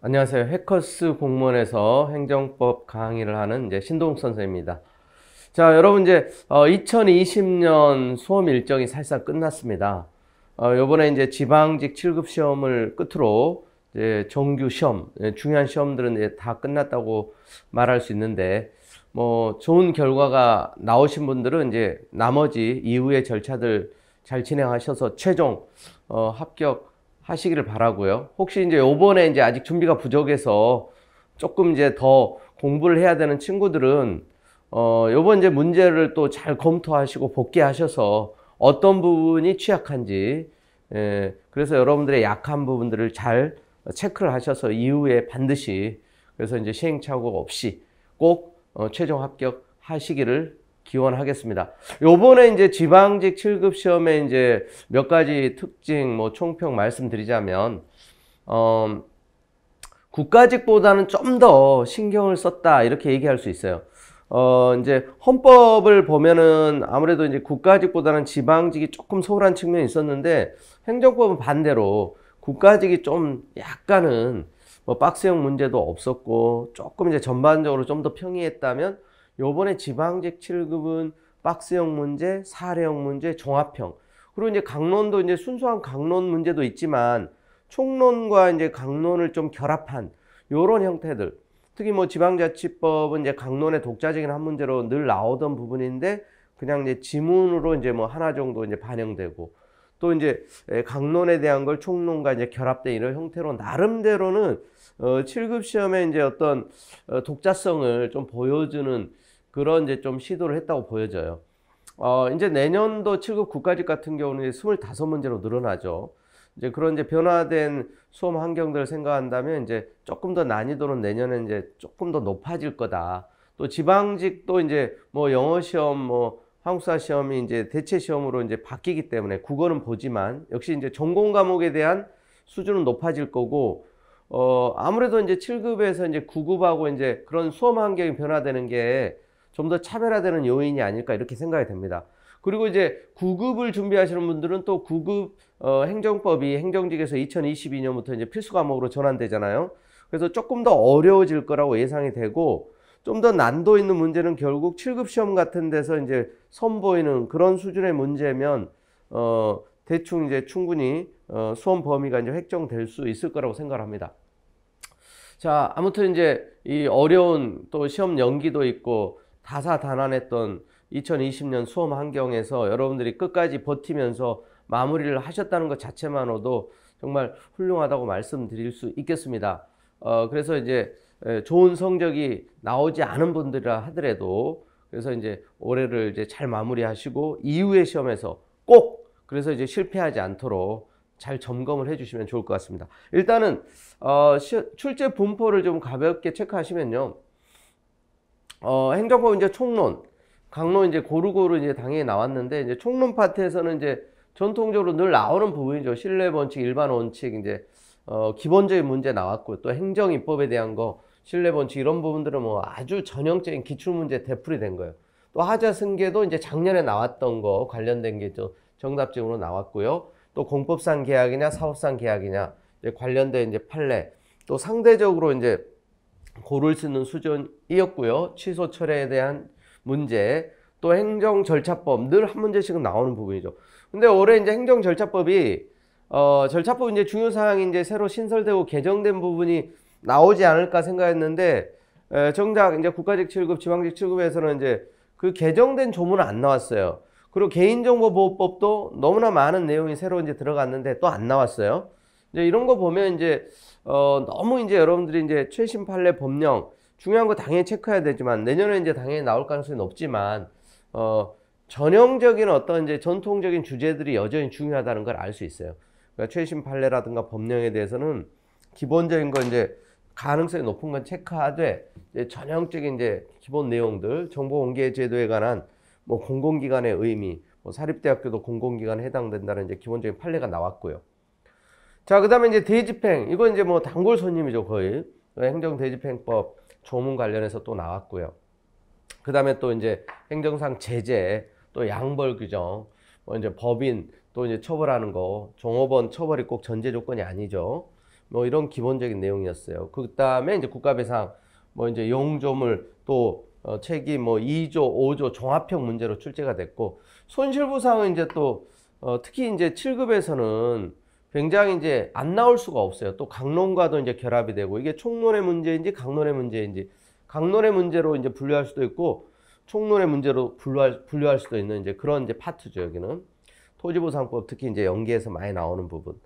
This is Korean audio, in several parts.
안녕하세요. 해커스 공무원에서 행정법 강의를 하는 이제 신동욱 선생입니다. 자, 여러분 이제 어, 2020년 수험 일정이 사실 끝났습니다. 어, 요번에 이제 지방직 7급 시험을 끝으로 이제 정규 시험, 예, 중요한 시험들은 이제 다 끝났다고 말할 수 있는데 뭐 좋은 결과가 나오신 분들은 이제 나머지 이후의 절차들 잘 진행하셔서 최종 어, 합격 하시기를 바라고요. 혹시 이제 요번에 이제 아직 준비가 부족해서 조금 이제 더 공부를 해야 되는 친구들은 어, 요번 이제 문제를 또 잘 검토하시고 복귀하셔서 어떤 부분이 취약한지 예, 그래서 여러분들의 약한 부분들을 잘 체크를 하셔서 이후에 반드시 그래서 이제 시행착오 없이 꼭 어, 최종 합격하시기를 기원하겠습니다. 요번에 이제 지방직 7급 시험에 이제 몇 가지 특징 뭐 총평 말씀드리자면 어 국가직보다는 좀 더 신경을 썼다 이렇게 얘기할 수 있어요. 어 이제 헌법을 보면은 아무래도 이제 국가직보다는 지방직이 조금 소홀한 측면이 있었는데 행정법은 반대로 국가직이 좀 약간은 뭐 박스형 문제도 없었고 조금 이제 전반적으로 좀 더 평이했다면 요번에 지방직 7급은 박스형 문제, 사례형 문제, 종합형. 그리고 이제 강론도 이제 순수한 강론 문제도 있지만 총론과 이제 강론을 좀 결합한 요런 형태들. 특히 뭐 지방자치법은 이제 강론의 독자적인 한 문제로 늘 나오던 부분인데 그냥 이제 지문으로 이제 뭐 하나 정도 이제 반영되고 또 이제 강론에 대한 걸 총론과 이제 결합된 이런 형태로 나름대로는 어 7급 시험에 이제 어떤 어 독자성을 좀 보여주는 그런 이제 좀 시도를 했다고 보여져요. 어, 이제 내년도 7급 국가직 같은 경우는 25문제로 늘어나죠. 이제 그런 이제 변화된 수험 환경들을 생각한다면 이제 조금 더 난이도는 내년에 이제 조금 더 높아질 거다. 또 지방직도 이제 뭐 영어 시험 뭐 한국사 시험이 이제 대체 시험으로 이제 바뀌기 때문에 국어는 보지만 역시 이제 전공 과목에 대한 수준은 높아질 거고 어 아무래도 이제 7급에서 이제 9급하고 이제 그런 수험 환경이 변화되는 게 좀더 차별화되는 요인이 아닐까 이렇게 생각이 됩니다. 그리고 이제 구급을 준비하시는 분들은 또 구급 어, 행정법이 행정직에서 2022년부터 이제 필수 과목으로 전환되잖아요. 그래서 조금 더 어려워질 거라고 예상이 되고 좀 더 난도 있는 문제는 결국 7급 시험 같은 데서 이제 선보이는 그런 수준의 문제면 어 대충 이제 충분히 어 수험 범위가 이제 획정될 수 있을 거라고 생각합니다. 자, 아무튼 이제 이 어려운 또 시험 연기도 있고 다사다난했던 2020년 수험 환경에서 여러분들이 끝까지 버티면서 마무리를 하셨다는 것 자체만으로도 정말 훌륭하다고 말씀드릴 수 있겠습니다. 어, 그래서 이제 좋은 성적이 나오지 않은 분들이라 하더라도 그래서 이제 올해를 이제 잘 마무리하시고 이후의 시험에서 꼭 그래서 이제 실패하지 않도록 잘 점검을 해주시면 좋을 것 같습니다. 일단은 어, 시, 출제 분포를 좀 가볍게 체크하시면요. 어, 행정법 이제 총론, 강론 이제 고루고루 이제 당연히 나왔는데 이제 총론 파트에서는 이제 전통적으로 늘 나오는 부분이죠. 신뢰 원칙, 일반 원칙 이제 어, 기본적인 문제 나왔고 또 행정 입법에 대한 거 신뢰 원칙 이런 부분들은 뭐 아주 전형적인 기출 문제 대풀이 된 거예요. 또 하자 승계도 이제 작년에 나왔던 거 관련된 게좀 정답적으로 나왔고요. 또 공법상 계약이냐 사업상 계약이냐 관련된 이제 판례 또 상대적으로 이제 고를 쓰는 수준이었고요. 취소 철회에 대한 문제, 또 행정 절차법 늘 한 문제씩은 나오는 부분이죠. 근데 올해 이제 행정 절차법이 어, 절차법 이제 중요 사항이 이제 새로 신설되고 개정된 부분이 나오지 않을까 생각했는데 에, 정작 이제 국가직 7급, 지방직 7급에서는 이제 그 개정된 조문은 안 나왔어요. 그리고 개인정보보호법도 너무나 많은 내용이 새로 이제 들어갔는데 또 안 나왔어요. 이제 이런 거 보면 이제 어, 너무 이제 여러분들이 이제 최신 판례 법령 중요한 거 당연히 체크해야 되지만 내년에 이제 당연히 나올 가능성이 높지만 어, 전형적인 어떤 이제 전통적인 주제들이 여전히 중요하다는 걸 알 수 있어요. 그러니까 최신 판례라든가 법령에 대해서는 기본적인 거 이제 가능성이 높은 건 체크하되 이제 전형적인 이제 기본 내용들 정보 공개 제도에 관한 뭐 공공기관의 의미 뭐 사립대학교도 공공기관에 해당된다는 이제 기본적인 판례가 나왔고요. 자, 그 다음에 이제 대집행. 이건 이제 뭐 단골 손님이죠, 거의. 어, 행정대집행법 조문 관련해서 또 나왔고요. 그 다음에 또 이제 행정상 제재, 또 양벌 규정, 뭐 이제 법인, 또 이제 처벌하는 거, 종업원 처벌이 꼭 전제 조건이 아니죠. 뭐 이런 기본적인 내용이었어요. 그 다음에 이제 국가배상, 뭐 이제 용조물, 또 어, 책임뭐 2조, 5조 종합형 문제로 출제가 됐고, 손실보상은 이제 또, 어, 특히 이제 7급에서는 굉장히 이제 안 나올 수가 없어요. 또 강론과도 이제 결합이 되고 이게 총론의 문제인지 강론의 문제인지 강론의 문제로 이제 분류할 수도 있고 총론의 문제로 분류할, 분류할 수도 있는 이제 그런 이제 파트죠. 여기는 토지보상법 특히 이제 연계에서 많이 나오는 부분.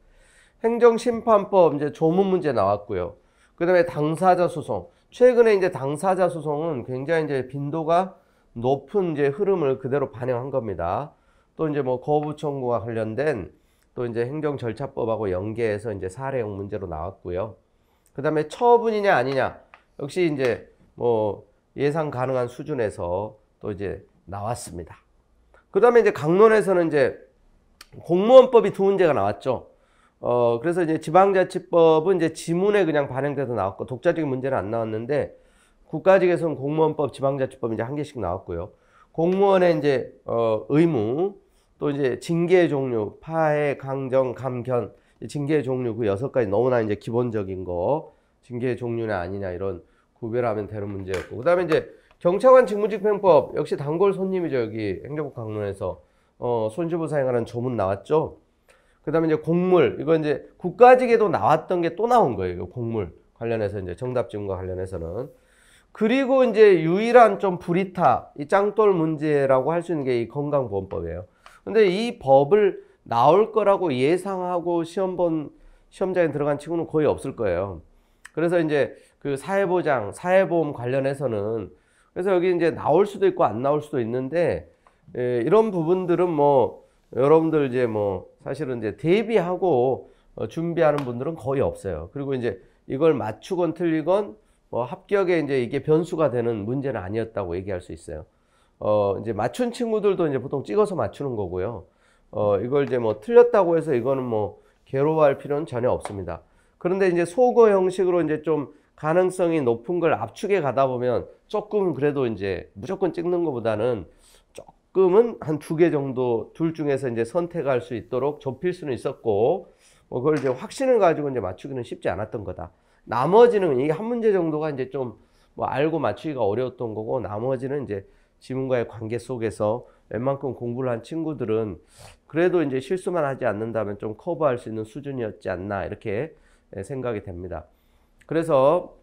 행정심판법 이제 조문 문제 나왔고요. 그다음에 당사자 소송. 최근에 이제 당사자 소송은 굉장히 이제 빈도가 높은 이제 흐름을 그대로 반영한 겁니다. 또 이제 뭐 거부 청구와 관련된 또 이제 행정 절차법하고 연계해서 이제 사례형 문제로 나왔고요. 그다음에 처분이냐 아니냐 역시 이제 뭐 예상 가능한 수준에서 또 이제 나왔습니다. 그다음에 이제 강론에서는 이제 공무원법이 두 문제가 나왔죠. 어 그래서 이제 지방자치법은 이제 지문에 그냥 반영돼서 나왔고 독자적인 문제는 안 나왔는데 국가직에서는 공무원법, 지방자치법 이제 한 개씩 나왔고요. 공무원의 이제 어 의무 또 이제 징계 종류, 파해, 강정, 감견, 징계 종류 그 여섯 가지 너무나 이제 기본적인 거 징계 종류나 아니냐 이런 구별하면 되는 문제였고 그다음에 이제 경찰관 직무집행법 역시 단골 손님이죠 여기 행정부 강론에서 어, 손주부 사용하는 조문 나왔죠. 그다음에 이제 공물 이거 이제 국가직에도 나왔던 게 또 나온 거예요 공물 관련해서 이제 정답 지문과 관련해서는 그리고 이제 유일한 좀 불이타 이 짱돌 문제라고 할 수 있는 게 이 건강보험법이에요. 근데 이 법을 나올 거라고 예상하고 시험 본 시험장에 들어간 친구는 거의 없을 거예요. 그래서 이제 그 사회보장, 사회보험 관련해서는 그래서 여기 이제 나올 수도 있고 안 나올 수도 있는데 예, 이런 부분들은 뭐 여러분들 이제 뭐 사실은 이제 대비하고 어, 준비하는 분들은 거의 없어요. 그리고 이제 이걸 맞추건 틀리건 뭐 합격에 이제 이게 변수가 되는 문제는 아니었다고 얘기할 수 있어요. 어 이제 맞춘 친구들도 이제 보통 찍어서 맞추는 거고요. 어 이걸 이제 뭐 틀렸다고 해서 이거는 뭐 괴로워할 필요는 전혀 없습니다. 그런데 이제 소거 형식으로 이제 좀 가능성이 높은 걸 압축해 가다 보면 조금 그래도 이제 무조건 찍는 것보다는 조금은 한 두 개 정도 둘 중에서 이제 선택할 수 있도록 좁힐 수는 있었고 뭐 그걸 이제 확신을 가지고 이제 맞추기는 쉽지 않았던 거다. 나머지는 이게 한 문제 정도가 이제 좀 뭐 알고 맞추기가 어려웠던 거고 나머지는 이제 지문과의 관계 속에서 웬만큼 공부를 한 친구들은 그래도 이제 실수만 하지 않는다면 좀 커버할 수 있는 수준이었지 않나 이렇게 예, 생각이 됩니다. 그래서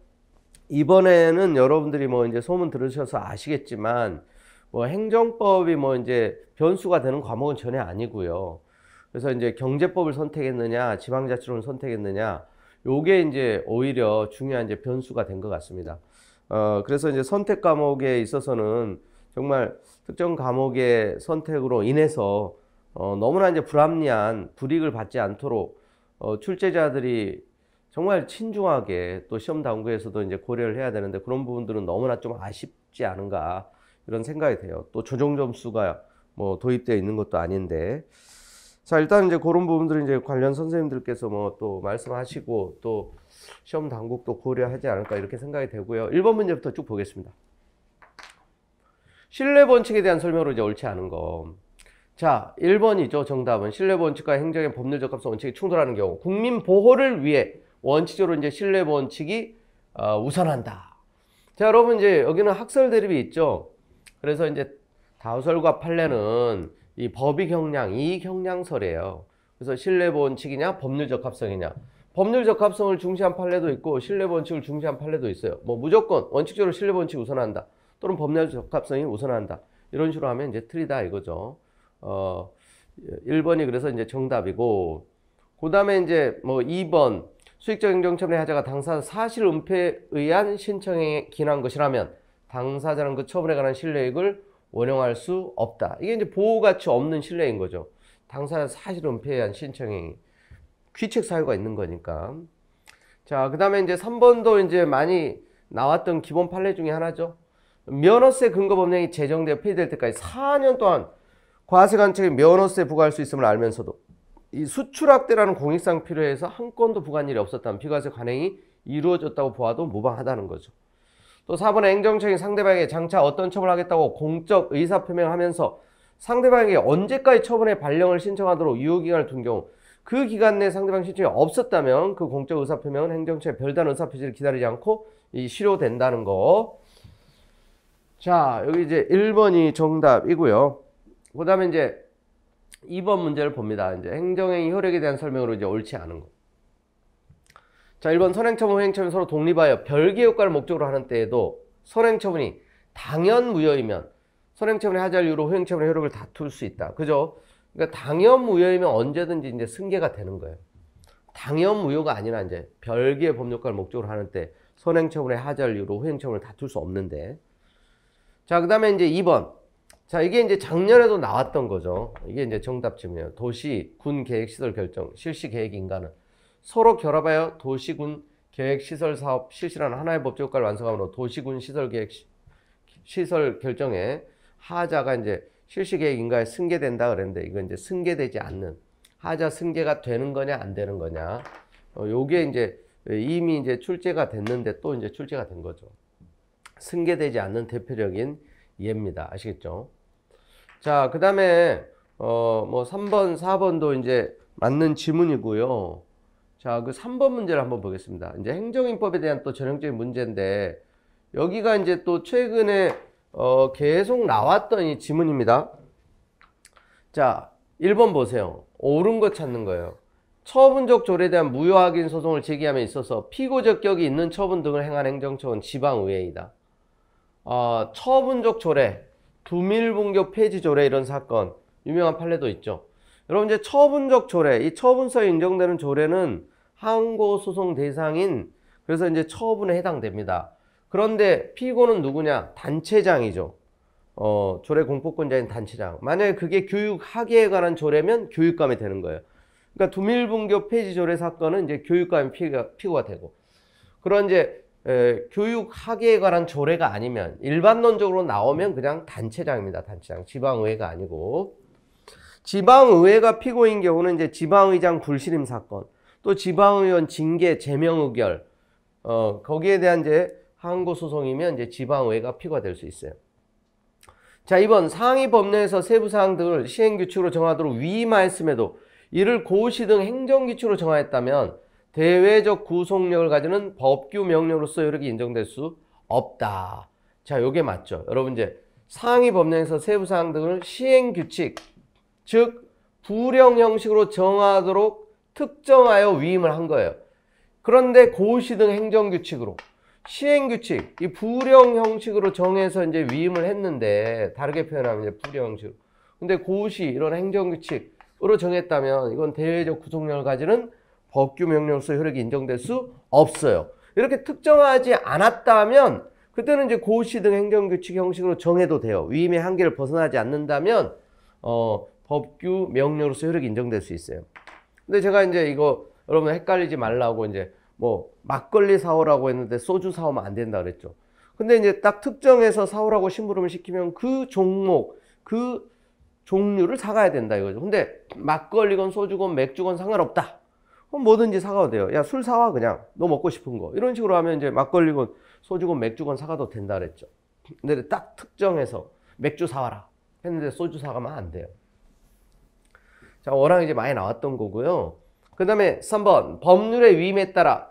이번에는 여러분들이 뭐 이제 소문 들으셔서 아시겠지만 뭐 행정법이 뭐 이제 변수가 되는 과목은 전혀 아니고요. 그래서 이제 경제법을 선택했느냐, 지방자치론을 선택했느냐, 요게 이제 오히려 중요한 이제 변수가 된 것 같습니다. 어, 그래서 이제 선택 과목에 있어서는 정말 특정 과목의 선택으로 인해서 어, 너무나 이제 불합리한 불이익을 받지 않도록 어, 출제자들이 정말 친중하게 또 시험 당국에서도 이제 고려를 해야 되는데 그런 부분들은 너무나 좀 아쉽지 않은가 이런 생각이 돼요. 또 조정 점수가 뭐 도입되어 있는 것도 아닌데 자 일단 이제 그런 부분들은 이제 관련 선생님들께서 뭐 또 말씀하시고 또 시험 당국도 고려하지 않을까 이렇게 생각이 되고요. 1번 문제부터 쭉 보겠습니다. 신뢰 원칙에 대한 설명으로 이제 옳지 않은 거. 자, 1번이죠. 정답은 신뢰 원칙과 행정의 법률 적합성 원칙이 충돌하는 경우 국민 보호를 위해 원칙적으로 이제 신뢰 원칙이 어, 우선한다. 자, 여러분 이제 여기는 학설 대립이 있죠. 그래서 이제 다설과 판례는 이 법의 경량, 이 경량설이에요. 그래서 신뢰 원칙이냐, 법률 적합성이냐. 법률 적합성을 중시한 판례도 있고 신뢰 원칙을 중시한 판례도 있어요. 뭐 무조건 원칙적으로 신뢰 원칙 우선한다. 또는 법률 적합성이 우선한다. 이런 식으로 하면 이제 틀이다 이거죠. 어, 1번이 그래서 이제 정답이고, 그 다음에 이제 뭐 2번, 수익적 행정참여 하자가 당사자 사실 은폐에 의한 신청에 기인한 것이라면 당사자는 그 처분에 관한 신뢰익을 원용할 수 없다. 이게 이제 보호가치 없는 신뢰인 거죠. 당사자 사실 은폐에 의한 신청이 귀책 사유가 있는 거니까. 자, 그 다음에 이제 3번도 이제 많이 나왔던 기본 판례 중에 하나죠. 면허세 근거 법령이 제정되어 폐지될 때까지 4년 동안 과세관청이 면허세 부과할 수 있음을 알면서도 이 수출학대라는 공익상 필요해서 한 건도 부과한 일이 없었다면 비과세 관행이 이루어졌다고 보아도 무방하다는 거죠. 또 4번에 행정청이 상대방에게 장차 어떤 처벌을 하겠다고 공적 의사표명하면서 상대방에게 언제까지 처분의 발령을 신청하도록 유효기간을 둔 경우 그 기간 내 상대방 신청이 없었다면 그 공적 의사표명은 행정처의 별다른 의사표시를 기다리지 않고 이 실효된다는 거. 자, 여기 이제 1번이 정답이고요. 그 다음에 이제 2번 문제를 봅니다. 이제 행정행위 효력에 대한 설명으로 이제 옳지 않은 거. 자, 1번 선행처분, 후행처분 서로 독립하여 별개 의 효과를 목적으로 하는 때에도 선행처분이 당연 무효이면 선행처분의 하자를 이유로 후행처분의 효력을 다툴 수 있다. 그죠? 그러니까 당연 무효이면 언제든지 이제 승계가 되는 거예요. 당연 무효가 아니라 이제 별개의 법률과를 목적으로 하는 때 선행처분의 하자를 이유로 후행처분을 다툴 수 없는데 자, 그 다음에 이제 2번. 자, 이게 이제 작년에도 나왔던 거죠. 이게 이제 정답 지문이에요. 도시, 군 계획 시설 결정, 실시 계획 인가는 서로 결합하여 도시, 군 계획 시설 사업 실시라는 하나의 법적 효과를 완성함으로 도시, 군 시설 계획 시, 시설 결정에 하자가 이제 실시 계획 인가에 승계된다 그랬는데 이건 이제 승계되지 않는 하자 승계가 되는 거냐 안 되는 거냐. 어, 요게 이제 이미 이제 출제가 됐는데 또 이제 출제가 된 거죠. 승계되지 않는 대표적인 예입니다. 아시겠죠? 자, 그 다음에, 어, 뭐, 3번, 4번도 이제 맞는 지문이고요. 자, 그 3번 문제를 한번 보겠습니다. 이제 행정인법에 대한 또 전형적인 문제인데, 여기가 이제 또 최근에, 어, 계속 나왔던 이 지문입니다. 자, 1번 보세요. 옳은 것 찾는 거예요. 처분적 조례에 대한 무효 확인 소송을 제기함에 있어서 피고적 격이 있는 처분 등을 행한 행정처분 지방의회이다. 어, 처분적 조례, 두밀봉격 폐지 조례 이런 사건 유명한 판례도 있죠. 여러분 이제 처분적 조례, 이 처분서에 인정되는 조례는 항고 소송 대상인 그래서 이제 처분에 해당됩니다. 그런데 피고는 누구냐? 단체장이죠. 어, 조례 공포권자인 단체장. 만약에 그게 교육학예에 관한 조례면 교육감이 되는 거예요. 그러니까 두밀분교 폐지 조례 사건은 이제 교육감이 피고가, 피고가 되고. 그런 이제 에, 예, 교육학에 관한 조례가 아니면 일반론적으로 나오면 그냥 단체장입니다. 단체장. 지방의회가 아니고 지방의회가 피고인 경우는 이제 지방의장 불신임 사건, 또 지방의원 징계 제명 의결 어, 거기에 대한 이제 항고 소송이면 이제 지방의회가 피고가 될 수 있어요. 자, 이번 상위 법령에서 세부 사항 등을 시행 규칙으로 정하도록 위임하였음에도 이를 고시 등 행정 규칙으로 정하였다면 대외적 구속력을 가지는 법규 명령으로서 이렇게 인정될 수 없다. 자, 요게 맞죠. 여러분 이제 상위 법령에서 세부 사항 등을 시행 규칙, 즉 불령 형식으로 정하도록 특정하여 위임을 한 거예요. 그런데 고시 등 행정 규칙으로 시행 규칙, 이 불령 형식으로 정해서 이제 위임을 했는데 다르게 표현하면 이제 불령 형식으로. 근데 고시 이런 행정 규칙으로 정했다면 이건 대외적 구속력을 가지는 법규 명령서 으로 효력이 인정될 수 없어요. 이렇게 특정하지 않았다면 그때는 이제 고시 등 행정규칙 형식으로 정해도 돼요. 위임의 한계를 벗어나지 않는다면 어, 법규 명령으로서 효력이 인정될 수 있어요. 근데 제가 이제 이거 여러분 헷갈리지 말라고 이제 뭐 막걸리 사오라고 했는데 소주 사오면 안 된다 그랬죠. 근데 이제 딱 특정해서 사오라고 심부름을 시키면 그 종목, 그 종류를 사가야 된다 이거죠. 근데 막걸리건 소주건 맥주건 상관없다. 그럼 뭐든지 사가도 돼요. 야, 술 사와, 그냥. 너 먹고 싶은 거. 이런 식으로 하면 이제 막걸리건, 소주건, 맥주건 사가도 된다 그랬죠. 근데 딱 특정해서 맥주 사와라. 했는데 소주 사가면 안 돼요. 자, 워낙 이제 많이 나왔던 거고요. 그 다음에 3번. 법률의 위임에 따라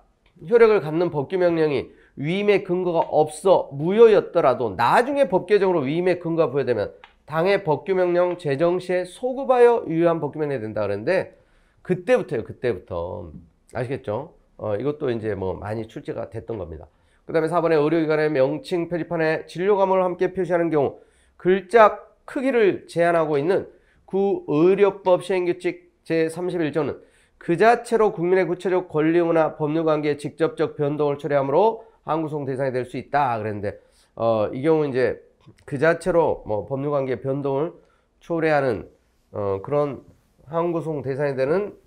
효력을 갖는 법규명령이 위임의 근거가 없어 무효였더라도 나중에 법개정으로 위임의 근거가 부여되면 당의 법규명령 제정 시에 소급하여 유효한 법규명령이 된다 그랬는데 그때부터요. 그때부터 아시겠죠? 어, 이것도 이제 뭐 많이 출제가 됐던 겁니다. 그 다음에 4번에 의료기관의 명칭 표지판에 진료 과목을 함께 표시하는 경우 글자 크기를 제한하고 있는 구의료법 시행규칙 제31조는 그 자체로 국민의 구체적 권리의무 법률관계의 직접적 변동을 초래하므로 항구송 대상이 될 수 있다 그랬는데 어, 이 경우 이제 그 자체로 뭐법률관계 변동을 초래하는 어, 그런 항구소송 대상이 되는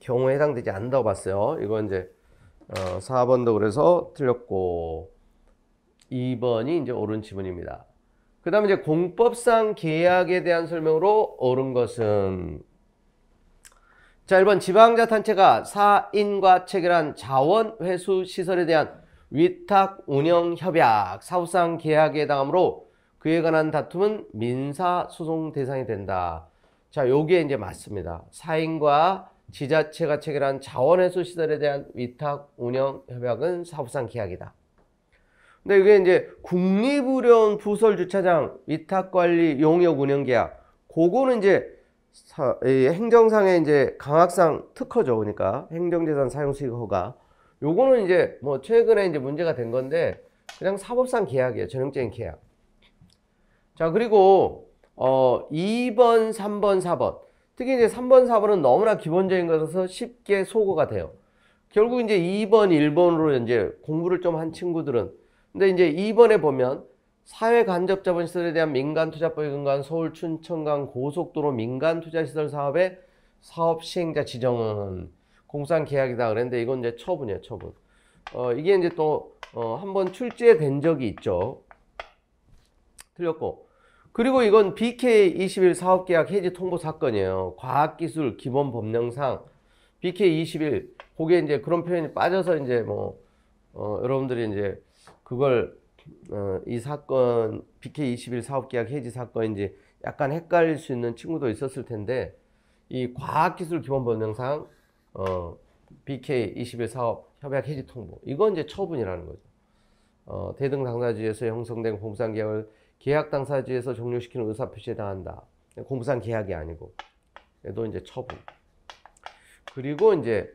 경우에 해당되지 않는다고 봤어요. 이건 이제 어, 4번도 그래서 틀렸고 2번이 이제 옳은 지문입니다. 그 다음에 이제 공법상 계약에 대한 설명으로 옳은 것은 자 1번 지방자탄체가 사인과 체결한 자원회수시설에 대한 위탁 운영 협약 사후상 계약에 해당하므로 그에 관한 다툼은 민사소송 대상이 된다. 자, 요게 이제 맞습니다. 사인과 지자체가 체결한 자원해소 시설에 대한 위탁 운영 협약은 사업상 계약이다. 근데 이게 이제 국립의료원 부설 주차장 위탁 관리 용역 운영 계약 그거는 이제 사, 행정상의 이제 강학상 특허죠. 그러니까 행정재산 사용 수익 허가. 요거는 이제 뭐 최근에 이제 문제가 된 건데 그냥 사법상 계약이에요. 전형적인 계약. 자, 그리고 어 2번, 3번, 4번 특히 이제 3번, 4번은 너무나 기본적인 것에서 쉽게 소거가 돼요. 결국 이제 2번, 1번으로 이제 공부를 좀 한 친구들은 근데 이제 2번에 보면 사회 간접 자본 시설에 대한 민간 투자법에 근거한 서울 춘천강 고속도로 민간 투자 시설 사업의 사업 시행자 지정은 공상 계약이다 그랬는데 이건 이제 처분이에요, 처분. 어, 이게 이제 또 어, 한번 출제된 적이 있죠. 틀렸고 그리고 이건 BK21 사업계약 해지 통보 사건이에요. 과학기술 기본 법령상 BK21 거기 이제 그런 표현이 빠져서 이제 뭐 어, 여러분들이 이제 그걸 어, 이 사건 BK21 사업계약 해지 사건인지 약간 헷갈릴 수 있는 친구도 있었을 텐데 이 과학기술 기본 법령상 어, BK21 사업 협약 해지 통보 이건 이제 처분이라는 거죠. 어, 대등 당사자에서 형성된 공상계약을 계약 당사자에서 종료시키는 의사 표시에 당한다. 공무상 계약이 아니고 또 이제 처분. 그리고 이제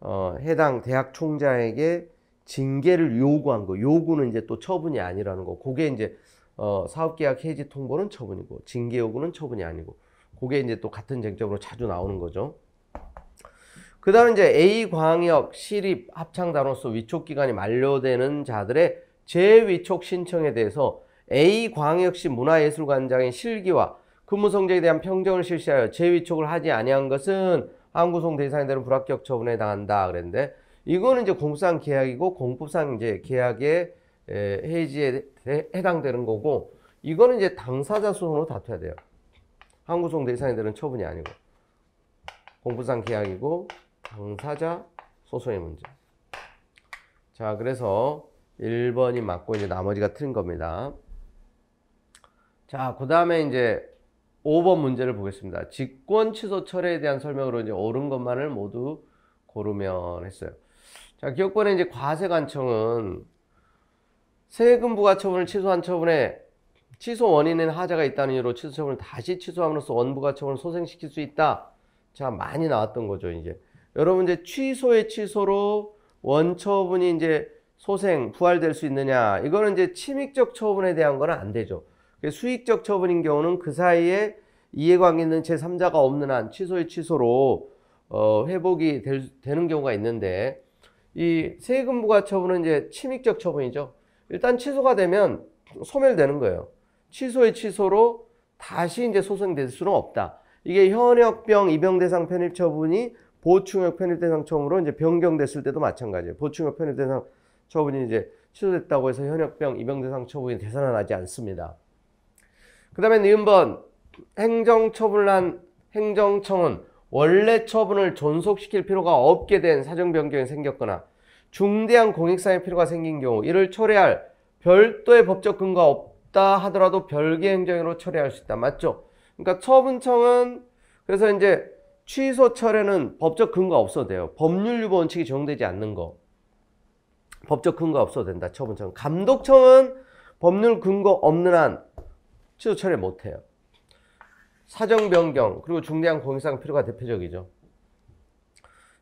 어, 해당 대학 총장에게 징계를 요구한 거. 요구는 이제 또 처분이 아니라는 거. 그게 이제 어, 사업계약 해지 통보는 처분이고 징계 요구는 처분이 아니고 그게 이제 또 같은 쟁점으로 자주 나오는 거죠. 그 다음 이제 A광역 시립 합창단원수 위촉기간이 만료되는 자들의 재위촉 신청에 대해서 A 광역시 문화예술관장의 실기와 근무성적에 대한 평정을 실시하여 재위촉을 하지 아니한 것은 항구송 대상에 대한 불합격 처분에 당한다 그랬는데 이거는 이제 공상 계약이고 공법상 이제 계약의 해지에 해당되는 거고 이거는 이제 당사자 손으로 다퉈야 돼요. 항구송 대상에 대한 처분이 아니고 공부상 계약이고 당사자 소송의 문제. 자 그래서 1번이 맞고 이제 나머지가 틀린 겁니다. 자, 그 다음에 이제 5번 문제를 보겠습니다. 직권 취소 철회에 대한 설명으로 이제 옳은 것만을 모두 고르면 했어요. 자, 기억권의 이제 과세관청은 세금 부과 처분을 취소한 처분에 취소 원인은 하자가 있다는 이유로 취소 처분을 다시 취소함으로써 원부가 처분을 소생시킬 수 있다. 자, 많이 나왔던 거죠, 이제. 여러분, 이제 취소의 취소로 원처분이 이제 소생, 부활될 수 있느냐. 이거는 이제 침익적 처분에 대한 거는 안 되죠. 그러니까 수익적 처분인 경우는 그 사이에 이해관계 있는 제3자가 없는 한 취소의 취소로 어, 회복이 될, 되는 경우가 있는데 이 세금 부과 처분은 이제 침익적 처분이죠. 일단 취소가 되면 소멸되는 거예요. 취소의 취소로 다시 이제 소송될 수는 없다. 이게 현역병 입영 대상 편입 처분이 보충역 편입 대상 처분으로 이제 변경됐을 때도 마찬가지예요. 보충역 편입 대상 처분이 이제 취소됐다고 해서 현역병 입영 대상 처분이 대상은 하지 않습니다. 그 다음에 니은번 행정처분란 행정청은 원래 처분을 존속시킬 필요가 없게 된 사정변경이 생겼거나 중대한 공익사의 필요가 생긴 경우 이를 초래할 별도의 법적 근거가 없다 하더라도 별개 행정으로 처리할 수 있다. 맞죠? 그러니까 처분청은 그래서 이제 취소 철회는 법적 근거 없어도 돼요. 법률 유보 원칙이 적용되지 않는 거. 법적 근거 없어도 된다. 처분청. 감독청은 법률 근거 없는 한 취소 처리 못해요. 사정 변경 그리고 중대한 공익상 필요가 대표적이죠.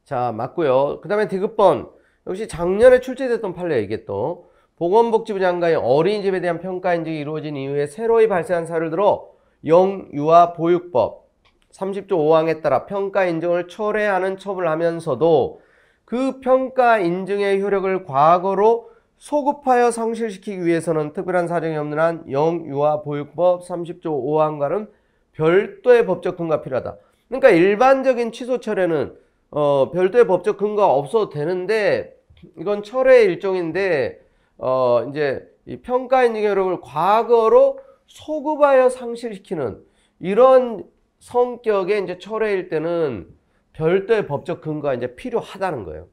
자 맞고요. 그 다음에 디귿번 역시 작년에 출제됐던 판례 이게 또 보건복지부 장관이 어린이집에 대한 평가 인증이 이루어진 이후에 새로이 발생한 사를 들어 영유아 보육법 30조 5항에 따라 평가 인증을 철회하는 처분을 하면서도 그 평가 인증의 효력을 과거로 소급하여 상실시키기 위해서는 특별한 사정이 없는 한 영유아 보육법 30조 5항과는 별도의 법적 근거가 필요하다. 그러니까 일반적인 취소 철회는 어, 별도의 법적 근거가 없어도 되는데 이건 철회의 일종인데 어, 이제 평가인의 여러분 과거로 소급하여 상실시키는 이런 성격의 이제 철회일 때는 별도의 법적 근거가 이제 필요하다는 거예요.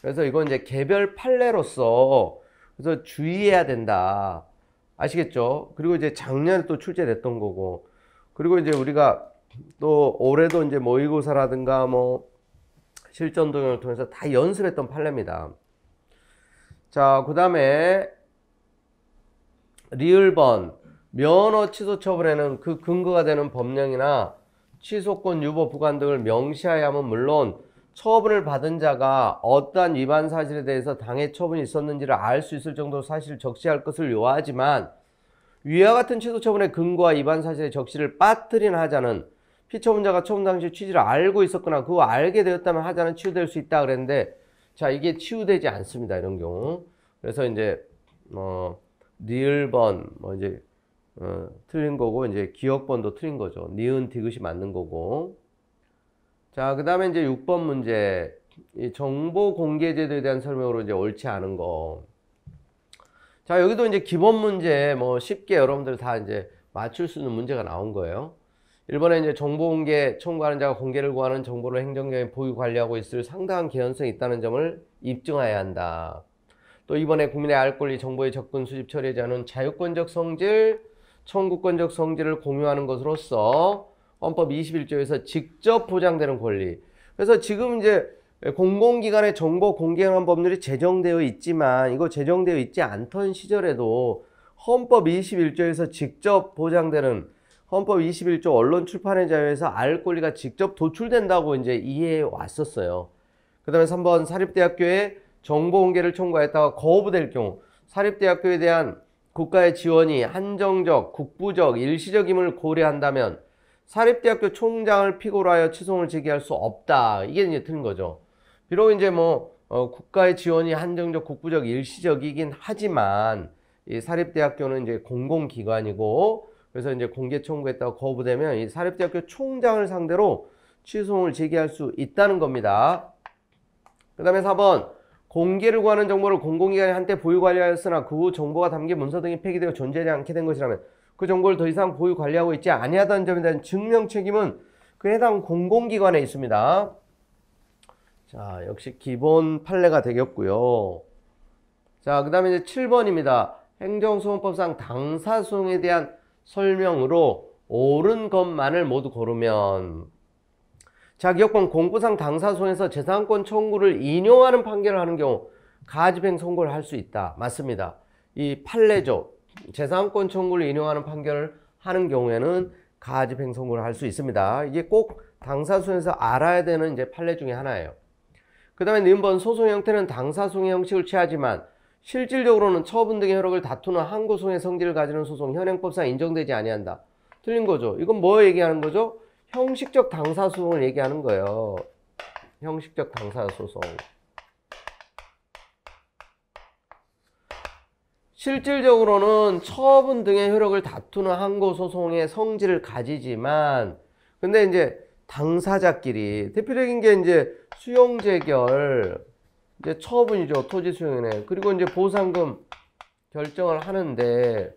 그래서 이건 이제 개별 판례로서 그래서 주의해야 된다. 아시겠죠? 그리고 이제 작년에 또 출제됐던 거고. 그리고 이제 우리가 또 올해도 이제 모의고사라든가 뭐, 뭐 실전 동영을 통해서 다 연습했던 판례입니다. 자, 그 다음에 리을번 면허 취소 처분에는 그 근거가 되는 법령이나 취소권 유보 부관 등을 명시하야만 물론 처분을 받은 자가 어떠한 위반 사실에 대해서 당해 처분이 있었는지를 알 수 있을 정도로 사실을 적시할 것을 요하지만 위와 같은 취소 처분의 근거와 위반 사실의 적시를 빠뜨린 하자는 피처분자가 처분 당시 취지를 알고 있었거나 그거 알게 되었다면 하자는 치유될 수 있다 그랬는데 자 이게 치유되지 않습니다 이런 경우 그래서 이제 뭐 어, 니을번 뭐 이제 어, 틀린 거고 이제 기억번도 틀린 거죠 니은 디귿이 맞는 거고 자, 그 다음에 이제 6번 문제. 이 정보 공개제도에 대한 설명으로 이제 옳지 않은 거. 자, 여기도 이제 기본 문제 뭐 쉽게 여러분들 다 이제 맞출 수 있는 문제가 나온 거예요. 1번에 이제 정보 공개, 청구하는 자가 공개를 구하는 정보를 행정경에 보유 관리하고 있을 상당한 개연성이 있다는 점을 입증해야 한다. 또 이번에 국민의 알 권리 정보의 접근 수집 처리하지 않 자유권적 성질, 청구권적 성질을 공유하는 것으로서 헌법 21조에서 직접 보장되는 권리. 그래서 지금 이제 공공기관의 정보 공개하는 법률이 제정되어 있지만 이거 제정되어 있지 않던 시절에도 헌법 21조에서 직접 보장되는 헌법 21조 언론 출판의 자유에서 알 권리가 직접 도출된다고 이제 이해해 왔었어요. 그 다음에 3번 사립대학교에 정보 공개를 청구했다가 거부될 경우 사립대학교에 대한 국가의 지원이 한정적, 국부적, 일시적임을 고려한다면 사립대학교 총장을 피고로 하여 취소를 제기할 수 없다. 이게 이제 틀린 거죠. 비록 이제 뭐 어, 국가의 지원이 한정적, 국부적, 일시적이긴 하지만 이 사립대학교는 이제 공공기관이고 그래서 이제 공개 청구했다고 거부되면 이 사립대학교 총장을 상대로 취소를 제기할 수 있다는 겁니다. 그 다음에 4번 공개를 구하는 정보를 공공기관이 한때 보유 관리하였으나 그 후 정보가 담긴 문서 등이 폐기되어 존재하지 않게 된 것이라면 그 정보를 더 이상 보유 관리하고 있지 아니하다는 점에 대한 증명 책임은 그 해당 공공기관에 있습니다. 자, 역시 기본 판례가 되겠고요. 자, 그 다음에 이제 7번입니다. 행정소송법상 당사소송에 대한 설명으로 옳은 것만을 모두 고르면 자기여권 공구상 당사소송에서 재산권 청구를 인용하는 판결을 하는 경우 가집행 선고를 할 수 있다. 맞습니다. 이 판례죠. 재산권 청구를 인용하는 판결을 하는 경우에는 가집 행성을 할수 있습니다. 이게 꼭 당사소에서 알아야 되는 이제 판례 중에 하나예요. 그 다음에 는번 소송 형태는 당사송의 형식을 취하지만 실질적으로는 처분 등의 효력을 다투는 항고송의 성질을 가지는 소송 현행법상 인정되지 아니한다. 틀린 거죠. 이건 뭐 얘기하는 거죠? 형식적 당사소송을 얘기하는 거예요. 형식적 당사소송. 실질적으로는 처분 등의 효력을 다투는 항고 소송의 성질을 가지지만 근데 이제 당사자끼리 대표적인 게 이제 수용 재결 이제 처분이죠 토지 수용인에 그리고 이제 보상금 결정을 하는데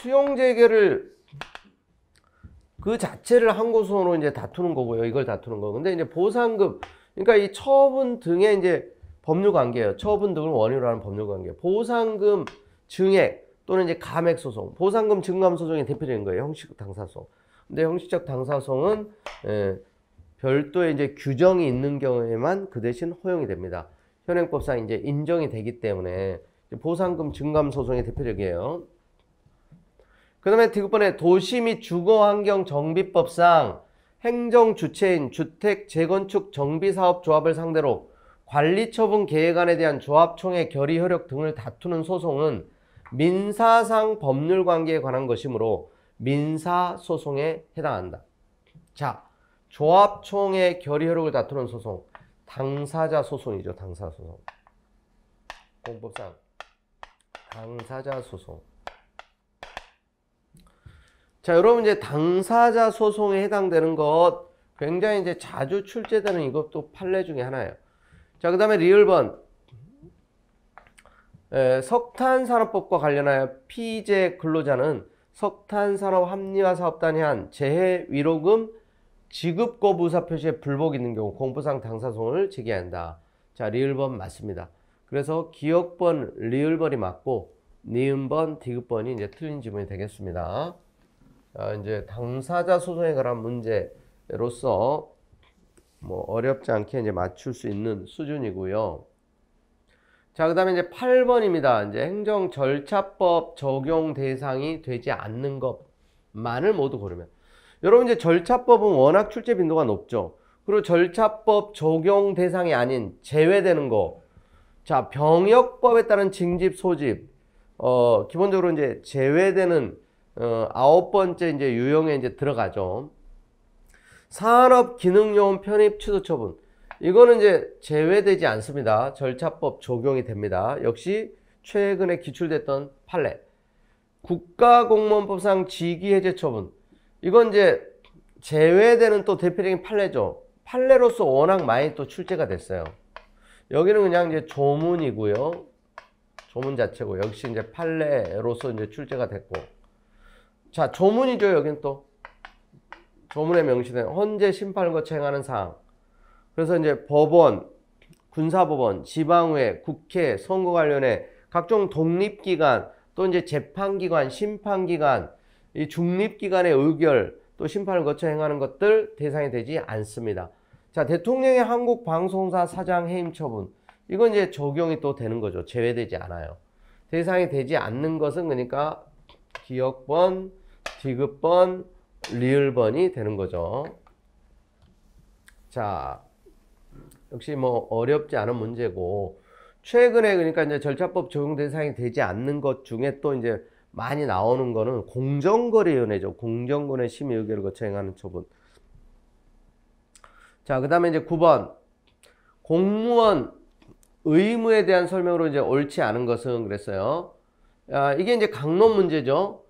수용 재결을 그 자체를 항고소로 이제 다투는 거고요 이걸 다투는 거 근데 이제 보상금 그러니까 이 처분 등의 이제 법률관계예요. 처분 등을 원인으로 하는 법률관계. 보상금 증액 또는 이제 감액 소송. 보상금 증감 소송이 대표적인 거예요. 형식 당사소 근데 형식적 당사소송은 예, 별도의 이제 규정이 있는 경우에만 그 대신 허용이 됩니다. 현행법상 이제 인정이 되기 때문에 보상금 증감 소송이 대표적이에요. 그 다음에 디귿번에 도시 및 주거환경 정비법상 행정 주체인 주택 재건축 정비사업 조합을 상대로 관리처분 계획안에 대한 조합총회 결의 효력 등을 다투는 소송은 민사상 법률 관계에 관한 것이므로 민사 소송에 해당한다. 자, 조합총회 결의 효력을 다투는 소송, 당사자 소송이죠. 당사 소송. 공법상 당사자 소송. 자, 여러분 이제 당사자 소송에 해당되는 것 굉장히 이제 자주 출제되는 이것도 판례 중에 하나예요. 자, 그 다음에 리을번. 석탄산업법과 관련하여 피의제 근로자는 석탄산업 합리화 사업단이 한 재해 위로금 지급 거부 사 표시에 불복 있는 경우 공부상 당사송을 제기한다. 자, 리을번 맞습니다. 그래서 기억번 리을번이 맞고 니은번 디귿번이 이제 틀린 지문이 되겠습니다. 아, 이제 당사자 소송에 관한 문제로서 뭐 어렵지 않게 이제 맞출 수 있는 수준이고요. 자, 그 다음에 이제 8번입니다. 이제 행정 절차법 적용 대상이 되지 않는 것만을 모두 고르면. 여러분, 이제 절차법은 워낙 출제 빈도가 높죠. 그리고 절차법 적용 대상이 아닌 제외되는 거. 자, 병역법에 따른 징집, 소집. 어, 기본적으로 이제 제외되는, 어, 아홉 번째 이제 유형에 이제 들어가죠. 산업기능용 편입 취소 처분 이거는 이제 제외되지 않습니다. 절차법 적용이 됩니다. 역시 최근에 기출됐던 판례 국가공무원법상 직위해제 처분 이건 이제 제외되는 또 대표적인 판례죠. 판례로서 워낙 많이 또 출제가 됐어요. 여기는 그냥 이제 조문이고요. 조문 자체고 역시 이제 판례로서 이제 출제가 됐고 자 조문이죠 여기는 또 조문에 명시된 헌재 심판과 을 행하는 사항. 그래서 이제 법원, 군사법원, 지방회, 의 국회, 선거 관련해 각종 독립기관, 또 이제 재판기관, 심판기관, 이 중립기관의 의결, 또 심판을 거쳐 행하는 것들 대상이 되지 않습니다. 자, 대통령의 한국 방송사 사장 해임 처분. 이건 이제 적용이 또 되는 거죠. 제외되지 않아요. 대상이 되지 않는 것은 그러니까 기역번, 디귿번, 리을번이 되는 거죠. 자, 역시 뭐 어렵지 않은 문제고 최근에 그러니까 이제 절차법 적용 대상이 되지 않는 것 중에 또 이제 많이 나오는 거는 공정거래위원회죠. 공정거래 심의 의결을 거쳐 행하는 처분. 자, 그다음에 이제 9번 공무원 의무에 대한 설명으로 이제 옳지 않은 것은 그랬어요. 아, 이게 이제 강론 문제죠.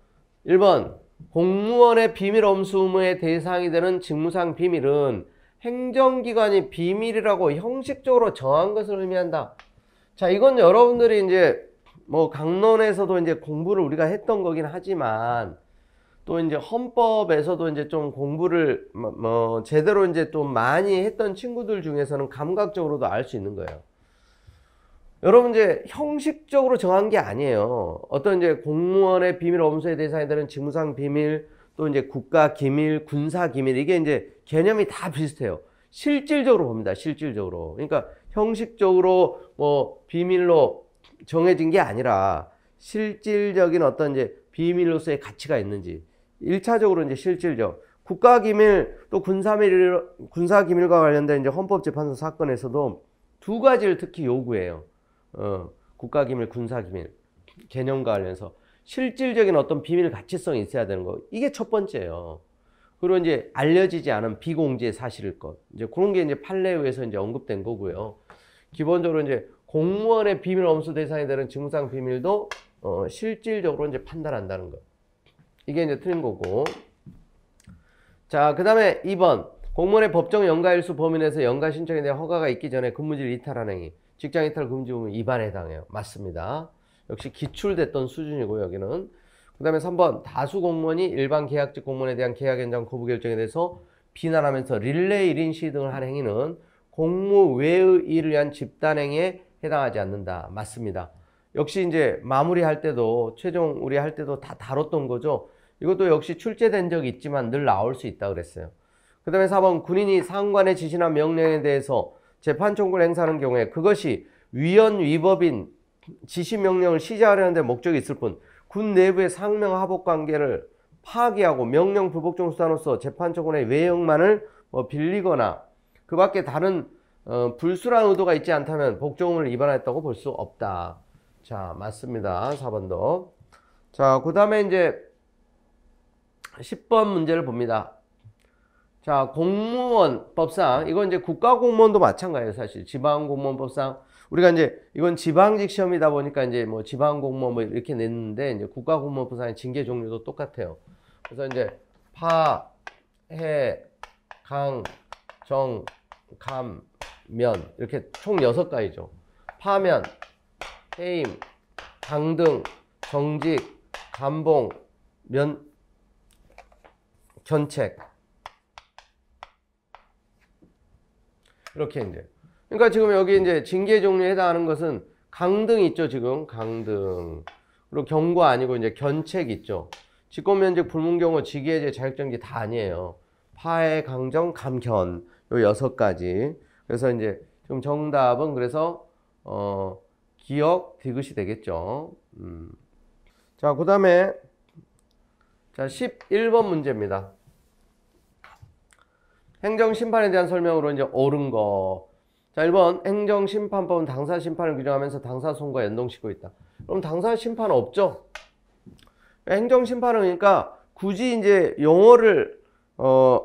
1번 공무원의 비밀 엄수 의무의 대상이 되는 직무상 비밀은 행정기관이 비밀이라고 형식적으로 정한 것을 의미한다. 자, 이건 여러분들이 이제 뭐 강론에서도 이제 공부를 우리가 했던 거긴 하지만 또 이제 헌법에서도 이제 좀 공부를 뭐, 뭐 제대로 이제 또 많이 했던 친구들 중에서는 감각적으로도 알 수 있는 거예요. 여러분 이제 형식적으로 정한 게 아니에요. 어떤 이제 공무원의 비밀 업무에 대해서 해당되는 직무상 비밀 또 이제 국가 기밀, 군사 기밀 이게 이제 개념이 다 비슷해요. 실질적으로 봅니다. 실질적으로. 그러니까 형식적으로 뭐 비밀로 정해진 게 아니라 실질적인 어떤 이제 비밀로서의 가치가 있는지 1차적으로 이제 실질적 국가 기밀 또 군사 기밀 군사 기밀과 관련된 이제 헌법 재판소 사건에서도 두 가지를 특히 요구해요. 어, 국가기밀, 군사기밀 개념과 관련해서 실질적인 어떤 비밀 가치성이 있어야 되는 거 이게 첫 번째예요. 그리고 이제 알려지지 않은 비공개 사실일 것 이제 그런 게 이제 판례에 서 이제 언급된 거고요. 기본적으로 이제 공무원의 비밀 엄수 대상이 되는 증상 비밀도 어, 실질적으로 이제 판단한다는 것 이게 이제 틀린 거고. 자, 그 다음에 2번. 공무원의 법정 연가 일수 범위 내에서 연가 신청에 대한 허가가 있기 전에 근무지를 이탈한 행위. 직장 이탈 금지 보면 위반에 해 당해요. 맞습니다. 역시 기출됐던 수준이고 여기는 그 다음에 3번 다수 공무원이 일반 계약직 공무원에 대한 계약 연장 거부 결정에 대해서 비난하면서 릴레이 1인 시 등을 한 행위는 공무 외의 일을 위한 집단행위에 해당하지 않는다. 맞습니다. 역시 이제 마무리할 때도 최종 우리 할 때도 다 다뤘던 거죠. 이것도 역시 출제된 적이 있지만 늘 나올 수 있다 그랬어요. 그 다음에 4번 군인이 상관의 지시나 명령에 대해서 재판 청구를 행사하는 경우에 그것이 위헌 위법인 지시명령을 시제하려는 데 목적이 있을 뿐 군 내부의 상명하복 관계를 파기하고 명령 불복종 수단으로서 재판 청구의 외형만을 뭐 빌리거나 그 밖에 다른 어, 불순한 의도가 있지 않다면 복종을 위반했다고 볼 수 없다. 자 맞습니다. 4번도 자그 다음에 이제 10번 문제를 봅니다. 자, 공무원법상 이건 이제 국가 공무원도 마찬가지예요, 사실. 지방 공무원법상 우리가 이제 이건 지방직 시험이다 보니까 이제 뭐 지방 공무원 뭐 이렇게 냈는데 이제 국가 공무원법상의 징계 종류도 똑같아요. 그래서 이제 파, 해, 강, 정, 감, 면 이렇게 총 여섯 가지죠. 파면, 해임, 강등, 정직, 감봉, 면, 견책 이렇게 이제. 그러니까 지금 여기 이제 징계 종류에 해당하는 것은 강등 있죠, 지금. 강등. 그리고 경고 아니고 이제 견책 있죠. 직권면직, 불문경호, 직위해제, 자격정지 다 아니에요. 파해, 강정, 감견. 요 여섯 가지. 그래서 이제 지금 정답은 그래서 어 기억 디귿이 되겠죠. 음. 자, 그다음에 자, 11번 문제입니다. 행정심판에 대한 설명으로 이제 옳은 거. 자, 1번 행정심판법은 당사심판을 규정하면서 당사손과 연동시키고 있다. 그럼 당사심판 없죠? 행정심판은 그러니까 굳이 이제 용어를 어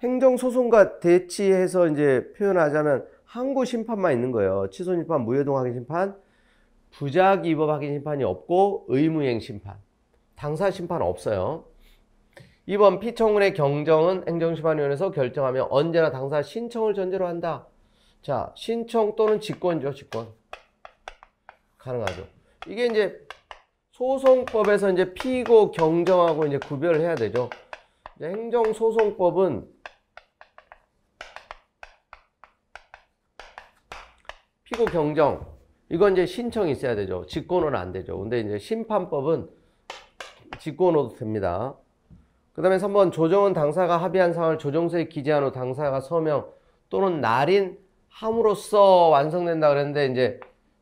행정소송과 대치해서 이제 표현하자면 항구 심판만 있는 거예요. 취소 심판, 무효동 확인 심판, 부작 위법 확인 심판이 없고 의무행 심판, 당사 심판 없어요. 2번 피청문의 경정은 행정심판위원회에서 결정하며 언제나 당사 신청을 전제로 한다. 자, 신청 또는 직권이죠, 직권. 가능하죠. 이게 이제 소송법에서 이제 피고 경정하고 이제 구별을 해야 되죠. 행정소송법은 피고 경정 이건 이제 신청이 있어야 되죠. 직권은 안 되죠. 근데 이제 심판법은 직권으로도 됩니다. 그 다음에 3번 조정은 당사가 합의한 사항을 조정서에 기재한 후 당사가 서명 또는 날인 함으로써 완성된다 그랬는데 이제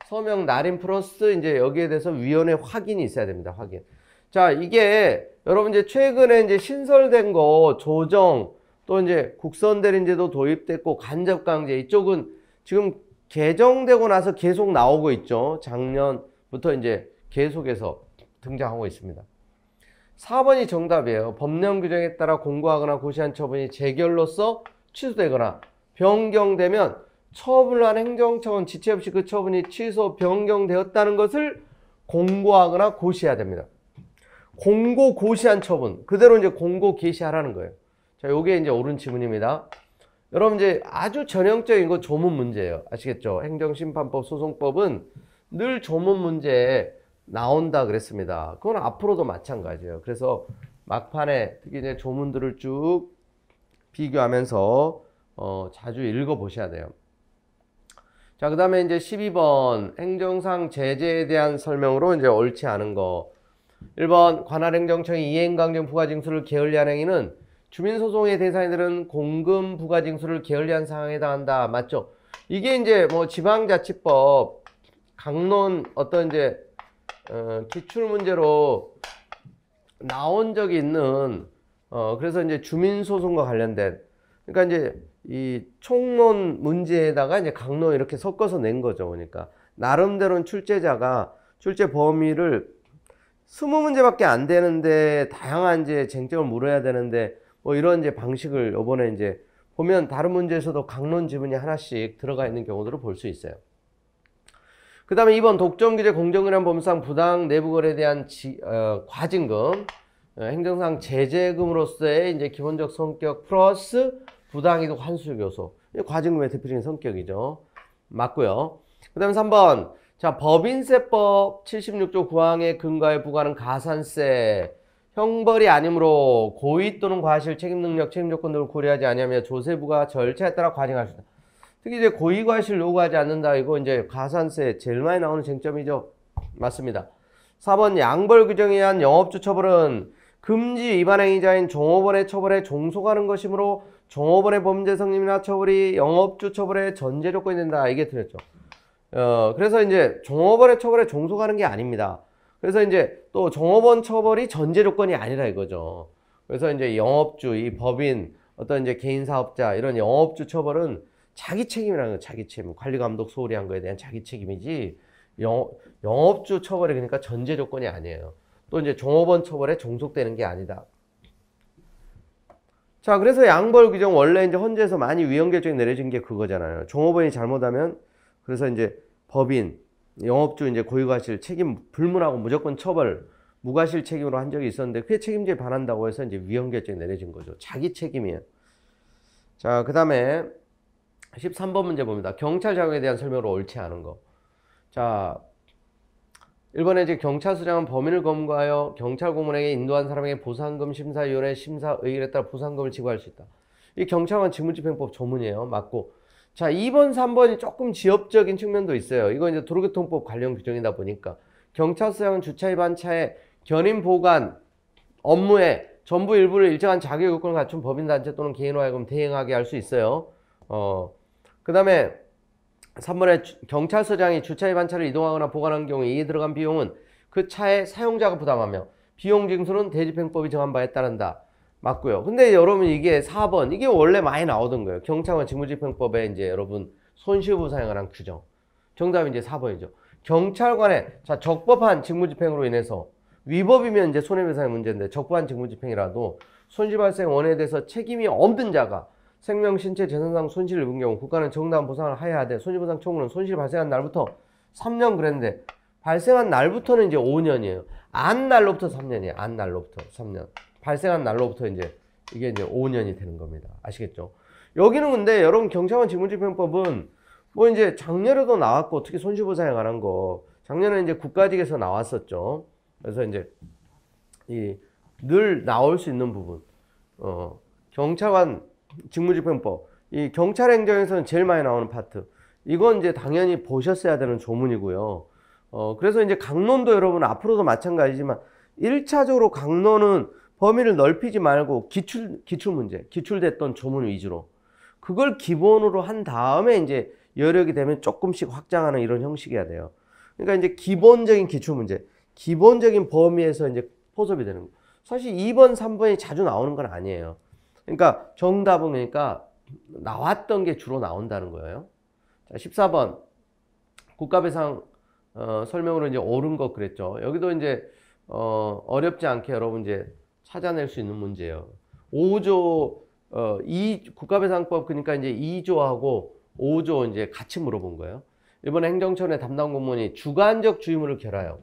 서명 날인 플러스 이제 여기에 대해서 위원회 확인이 있어야 됩니다. 확인. 자, 이게 여러분 이제 최근에 이제 신설된 거 조정 또 이제 국선 대리제도 도입됐고 간접 강제 이쪽은 지금 개정되고 나서 계속 나오고 있죠. 작년부터 이제 계속해서 등장하고 있습니다. 4번이 정답이에요. 법령 규정에 따라 공고하거나 고시한 처분이 재결로써 취소되거나 변경되면 처분한 행정처분 지체 없이 그 처분이 취소 변경되었다는 것을 공고하거나 고시해야 됩니다. 공고 고시한 처분 그대로 이제 공고 게시하라는 거예요. 자, 요게 이제 옳은 지문입니다. 여러분 이제 아주 전형적인 거 조문 문제예요. 아시겠죠? 행정심판법 소송법은 늘 조문 문제에 나온다 그랬습니다. 그건 앞으로도 마찬가지예요. 그래서 막판에 특히 이제 조문들을 쭉 비교하면서 어, 자주 읽어보셔야 돼요. 자, 그 다음에 이제 12번 행정상 제재에 대한 설명으로 이제 옳지 않은 거. 1번 관할행정청이 이행강정 부과징수를 게을리한 행위는 주민소송의 대상인들은 공금 부과징수를 게을리한 상황에 해당한다. 맞죠? 이게 이제 뭐 지방자치법, 강론 어떤 이제 어, 기출 문제로 나온 적이 있는 어, 그래서 이제 주민 소송과 관련된 그러니까 이제 이 총론 문제에다가 이제 강론 이렇게 섞어서 낸 거죠. 그러니까 나름대로는 출제자가 출제 범위를 스무 문제밖에 안 되는데 다양한 이제 쟁점을 물어야 되는데 뭐 이런 이제 방식을 요번에 이제 보면 다른 문제에서도 강론 지문이 하나씩 들어가 있는 경우들을 볼 수 있어요. 그 다음에 이번 독점규제 공정이란 범상 부당 내부거래에 대한 지, 어, 과징금 어, 행정상 제재금으로서의 이제 기본적 성격 플러스 부당이득 환수 요소 과징금의 대표적인 성격이죠 맞고요 그 다음에 3번 자 법인세법 76조 9항의 근거에 부과하는 가산세 형벌이 아니므로 고의 또는 과실 책임 능력 책임 조건 등을 고려하지 아니하며 조세부가 절차에 따라 과징할 수 있다 특히 이제 고의과실 요구하지 않는다. 이거 이제 가산세 제일 많이 나오는 쟁점이죠. 맞습니다. 4번 양벌 규정에 의한 영업주 처벌은 금지 위반 행위자인 종업원의 처벌에 종속하는 것이므로 종업원의 범죄 성립이나 처벌이 영업주 처벌의 전제 조건이 된다. 이게 틀렸죠. 어, 그래서 이제 종업원의 처벌에 종속하는 게 아닙니다. 그래서 이제 또 종업원 처벌이 전제 조건이 아니라 이거죠. 그래서 이제 영업주, 이 법인, 어떤 이제 개인 사업자 이런 영업주 처벌은 자기 책임이라는 건 자기 책임. 관리 감독 소홀히 한 거에 대한 자기 책임이지 영, 영업주 처벌이 그러니까 전제 조건이 아니에요. 또 이제 종업원 처벌에 종속되는 게 아니다. 자, 그래서 양벌 규정 원래 이제 헌재에서 많이 위헌 결정이 내려진 게 그거잖아요. 종업원이 잘못하면 그래서 이제 법인, 영업주 이제 고유과실 책임 불문하고 무조건 처벌 무과실 책임으로 한 적이 있었는데 그게 책임제에 반한다고 해서 이제 위헌 결정이 내려진 거죠. 자기 책임이에요. 자, 그다음에 13번 문제 봅니다. 경찰 작용에 대한 설명으로 옳지 않은 거. 자, 1번에 이제 경찰 수장은 범인을 검거하여 경찰 고문에게 인도한 사람에게 보상금 심사위원회 심사 의결에 따라 보상금을 지급할 수 있다. 이 경찰관 직무집행법 조문이에요. 맞고. 자, 2번, 3번이 조금 지엽적인 측면도 있어요. 이건 이제 도로교통법 관련 규정이다 보니까. 경찰 수장은 주차 위반 차에 견인 보관 업무에 전부 일부를 일정한 자격 요건을 갖춘 법인 단체 또는 개인화로하금 대행하게 할 수 있어요. 어, 그 다음에 3번에 경찰서장이 주차의 반차를 이동하거나 보관한 경우 이에 들어간 비용은 그 차의 사용자가 부담하며 비용 징수는 대집행법이 정한 바에 따른다. 맞고요. 근데 여러분 이게 4번 이게 원래 많이 나오던 거예요. 경찰과 직무집행법에 이제 여러분 손실보상용을한 규정. 정답은 이제 4번이죠. 경찰관의 자 적법한 직무집행으로 인해서 위법이면 이제 손해배상의 문제인데 적법한 직무집행이라도 손실 발생 원에 대해서 책임이 없는 자가 생명, 신체, 재산상 손실을 입은 경우 국가는 정당한 보상을 해야 돼. 손실보상 청구는 손실 발생한 날부터 3년 그랬는데 발생한 날부터는 이제 5년이에요. 안 날로부터 3년이에요. 안 날로부터 3년. 발생한 날로부터 이제 이게 이제 5년이 되는 겁니다. 아시겠죠? 여기는 근데 여러분 경찰관 직무집행법은 뭐 이제 작년에도 나왔고 특히 손실보상에 관한 거 작년에 이제 국가직에서 나왔었죠. 그래서 이제 이 늘 나올 수 있는 부분 어 경찰관 직무집행법 이 경찰 행정에서는 제일 많이 나오는 파트 이건 이제 당연히 보셨어야 되는 조문이고요. 어, 그래서 이제 강론도 여러분 앞으로도 마찬가지지만 1차적으로 강론은 범위를 넓히지 말고 기출, 기출 문제, 기출됐던 조문 위주로 그걸 기본으로 한 다음에 이제 여력이 되면 조금씩 확장하는 이런 형식이야 돼요. 그러니까 이제 기본적인 기출 문제, 기본적인 범위에서 이제 포섭이 되는 거. 사실 2번, 3번이 자주 나오는 건 아니에요. 그러니까 정답은 그러니까 나왔던 게 주로 나온다는 거예요. 자, 14번 국가배상 어, 설명으로 이제 옳은 것 그랬죠. 여기도 이제 어, 어렵지 않게 여러분 이제 찾아낼 수 있는 문제예요. 5조 어, 이 국가배상법 그러니까 이제 2조하고 5조 이제 같이 물어본 거예요. 이번 행정처의 담당 공무원이 주관적 주의무를 결하여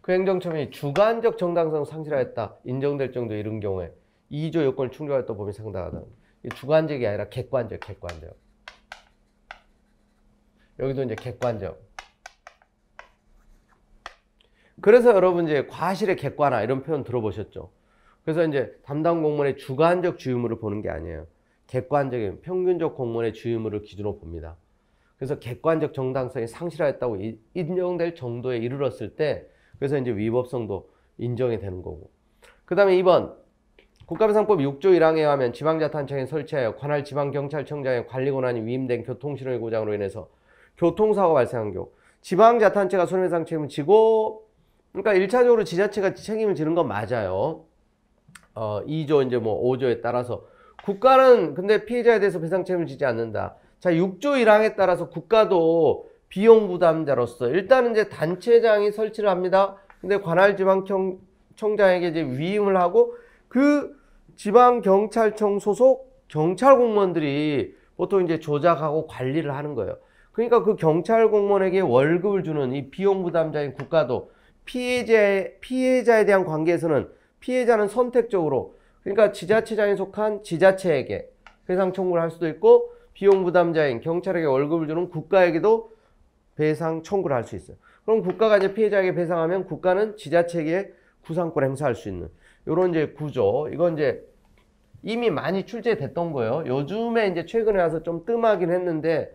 그 행정처분이 주관적 정당성 상실하였다 인정될 정도이런 경우에 2조 요건을 충족했던 법에 상당하다. 주관적이 아니라 객관적, 객관적. 여기도 이제 객관적. 그래서 여러분 이제 과실의 객관화 이런 표현 들어보셨죠? 그래서 이제 담당 공무원의 주관적 주의무를 보는 게 아니에요. 객관적인 평균적 공무원의 주의무를 기준으로 봅니다. 그래서 객관적 정당성이 상실하였다고 인정될 정도에 이르렀을 때 그래서 이제 위법성도 인정이 되는 거고. 그 다음에 2번 국가배상법 6조 1항에 의 하면 지방자탄청에 설치하여 관할 지방경찰청장의 관리 권한이 위임된 교통신호의 고장으로 인해서 교통사고가 발생한 경우 지방자탄체가 손해상 책임을 지고 그러니까 일차적으로 지자체가 책임을 지는 건 맞아요. 어, 2조 이제 뭐 5조에 따라서 국가는 근데 피해자에 대해서 배상 책임을 지지 않는다. 자, 6조 1항에 따라서 국가도 비용 부담자로서 일단은 이제 단체장이 설치를 합니다. 근데 관할 지방청 청장에게 이제 위임을 하고 그 지방경찰청 소속 경찰 공무원들이 보통 이제 조작하고 관리를 하는 거예요. 그러니까 그 경찰 공무원에게 월급을 주는 이 비용 부담자인 국가도 피해자에, 피해자에 대한 관계에서는 피해자는 선택적으로 그러니까 지자체장에 속한 지자체에게 배상 청구를 할 수도 있고 비용 부담자인 경찰에게 월급을 주는 국가에게도 배상 청구를 할 수 있어요. 그럼 국가가 이제 피해자에게 배상하면 국가는 지자체에게 구상권 행사할 수 있는 이런 이제 구조. 이건 이제 이미 많이 출제됐던 거예요. 요즘에 이제 최근에 와서 좀 뜸하긴 했는데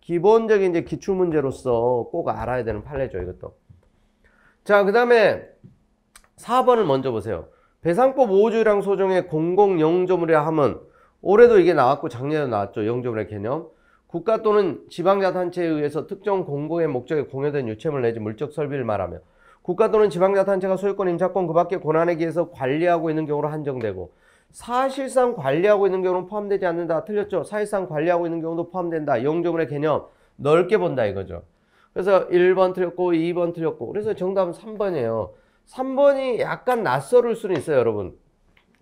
기본적인 이제 기출 문제로서 꼭 알아야 되는 판례죠, 이것도. 자, 그다음에 4번을 먼저 보세요. 배상법 5조랑 소정에 공공 영조물이라 함은 올해도 이게 나왔고 작년에도 나왔죠. 영조물의 개념. 국가 또는 지방자탄체에 의해서 특정 공공의 목적에 공여된 유체물 내지 물적 설비를 말하며 국가 또는 지방자탄체가 소유권, 임차권 그 밖의 권한에 기해서 관리하고 있는 경우로 한정되고 사실상 관리하고 있는 경우는 포함되지 않는다. 틀렸죠? 사실상 관리하고 있는 경우도 포함된다. 영조물의 개념 넓게 본다 이거죠. 그래서 1번 틀렸고 2번 틀렸고 그래서 정답은 3번이에요. 3번이 약간 낯설을 수는 있어요 여러분.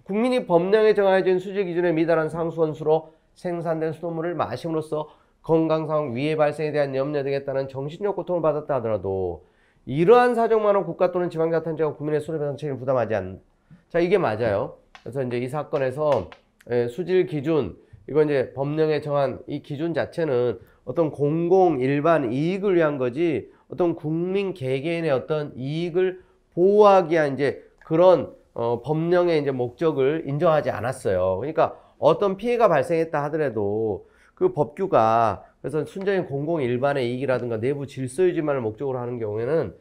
국민이 법령에 정해진 수질 기준에 미달한 상수원수로 생산된 수돗물을 마심으로써 건강상 위해 발생에 대한 염려 등에 따른 정신적 고통을 받았다 하더라도 이러한 사정만은 국가 또는 지방자치단가 국민의 손해배상 책임을 부담하지 않는자 이게 맞아요. 그래서 이제 이 사건에서 예, 수질 기준 이건 이제 법령에 정한 이 기준 자체는 어떤 공공 일반 이익을 위한 거지 어떤 국민 개개인의 어떤 이익을 보호하기 위한 이제 그런 어, 법령의 이제 목적을 인정하지 않았어요. 그러니까 어떤 피해가 발생했다 하더라도 그 법규가 그래서 순전히 공공 일반의 이익이라든가 내부 질서 유지만을 목적으로 하는 경우에는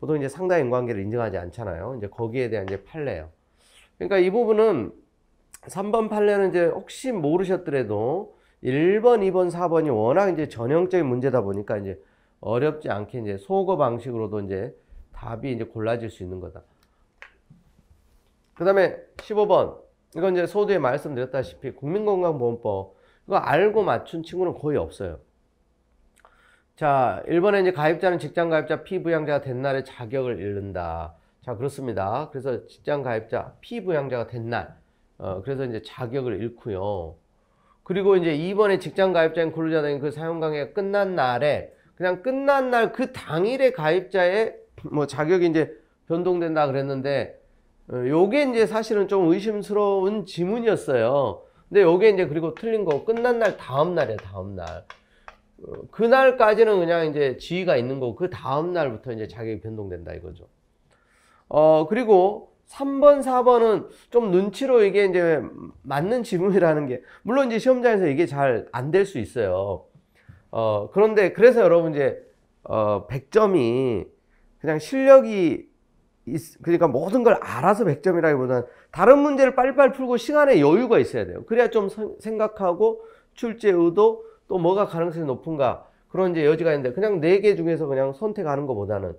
보통 이제 상당 인관계를 인정하지 않잖아요. 이제 거기에 대한 이제 판례예요. 그러니까 이 부분은 3번 판례는 이제 혹시 모르셨더라도 1번, 2번, 4번이 워낙 이제 전형적인 문제다 보니까 이제 어렵지 않게 이제 소거 방식으로도 이제 답이 이제 골라질 수 있는 거다. 그 다음에 15번. 이건 이제 소두에 말씀드렸다시피 국민건강보험법. 이거 알고 맞춘 친구는 거의 없어요. 자, 1번에 이제 가입자는 직장 가입자 피부양자가 된 날에 자격을 잃는다. 자, 그렇습니다. 그래서 직장 가입자, 피부양자가 된 날, 어, 그래서 이제 자격을 잃고요. 그리고 이제 이번에 직장 가입자인 근로자 등그 사용 강의가 끝난 날에 그냥 끝난 날 그 당일에 가입자의 뭐 자격이 이제 변동된다 그랬는데 어, 요게 이제 사실은 좀 의심스러운 지문이었어요. 근데 요게 이제 그리고 틀린 거 끝난 날 다음 날이야 다음 날. 어, 그날까지는 그냥 이제 지위가 있는 거 그 다음 날부터 이제 자격이 변동된다 이거죠. 어, 그리고 3번, 4번은 좀 눈치로 이게 이제 맞는 질문이라는 게, 물론 이제 시험장에서 이게 잘 안 될 수 있어요. 어, 그런데 그래서 여러분 이제, 어, 100점이 그냥 실력이, 있, 그러니까 모든 걸 알아서 100점이라기보다는 다른 문제를 빨리빨리 풀고 시간에 여유가 있어야 돼요. 그래야 좀 생각하고 출제 의도 또 뭐가 가능성이 높은가 그런 이제 여지가 있는데 그냥 4개 중에서 그냥 선택하는 것보다는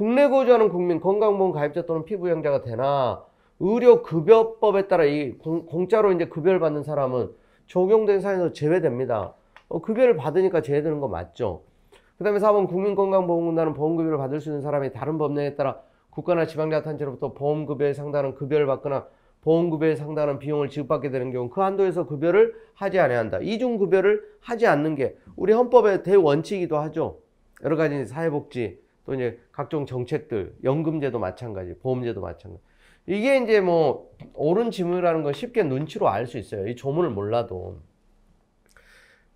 국내 거주하는 국민 건강보험 가입자 또는 피부양자가 되나 의료급여법에 따라 이 공, 짜로 이제 급여를 받는 사람은 적용된 사항에서 제외됩니다. 어, 급여를 받으니까 제외되는 거 맞죠? 그 다음에 4번 국민건강보험공단은 보험급여를 받을 수 있는 사람이 다른 법령에 따라 국가나 지방자치단체로부터 보험급여에 상당한 급여를 받거나 보험급여에 상당한 비용을 지급받게 되는 경우 그 한도에서 급여를 하지 않아야 한다. 이중급여를 하지 않는 게 우리 헌법의 대원칙이기도 하죠. 여러 가지 사회복지 또 이제 각종 정책들, 연금제도 마찬가지, 보험제도 마찬가지. 이게 이제 뭐 옳은 지문이라는 건 쉽게 눈치로 알 수 있어요. 이 조문을 몰라도.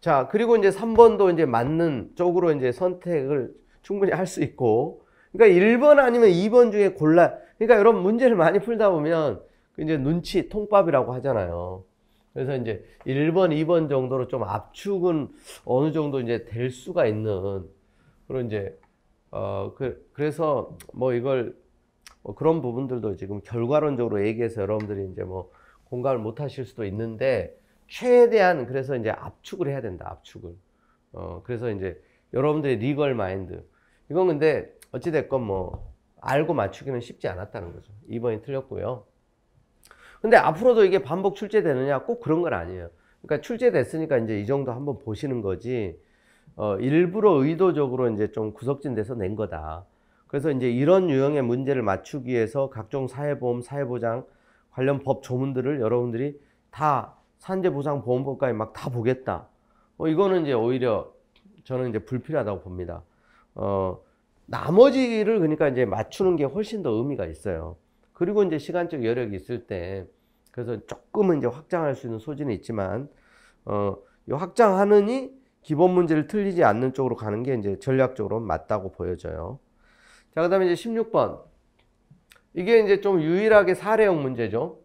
자, 그리고 이제 3번도 이제 맞는 쪽으로 이제 선택을 충분히 할 수 있고. 그러니까 1번 아니면 2번 중에 골라. 그러니까 이런 문제를 많이 풀다 보면 그 이제 눈치 통밥이라고 하잖아요. 그래서 이제 1번, 2번 정도로 좀 압축은 어느 정도 이제 될 수가 있는 그런 이제 어, 그, 그래서 뭐 이걸 뭐 그런 부분들도 지금 결과론적으로 얘기해서 여러분들이 이제 뭐 공감을 못 하실 수도 있는데 최대한 그래서 이제 압축을 해야 된다. 압축을. 어, 그래서 이제 여러분들의 리걸 마인드. 이건 근데 어찌됐건 뭐 알고 맞추기는 쉽지 않았다는 거죠. 2번이 틀렸고요. 근데 앞으로도 이게 반복 출제되느냐? 꼭 그런 건 아니에요. 그러니까 출제됐으니까 이제 이 정도 한번 보시는 거지. 어, 일부러 의도적으로 이제 좀 구석진 데서 낸 거다. 그래서 이제 이런 유형의 문제를 맞추기 위해서 각종 사회보험, 사회보장 관련 법 조문들을 여러분들이 다 산재보상보험법까지 막 다 보겠다. 어, 이거는 이제 오히려 저는 이제 불필요하다고 봅니다. 어, 나머지를 그러니까 이제 맞추는 게 훨씬 더 의미가 있어요. 그리고 이제 시간적 여력이 있을 때 그래서 조금은 이제 확장할 수 있는 소지는 있지만 어, 확장하느니 기본 문제를 틀리지 않는 쪽으로 가는 게 이제 전략적으로 맞다고 보여져요. 자, 그 다음에 이제 16번. 이게 이제 좀 유일하게 사례형 문제죠.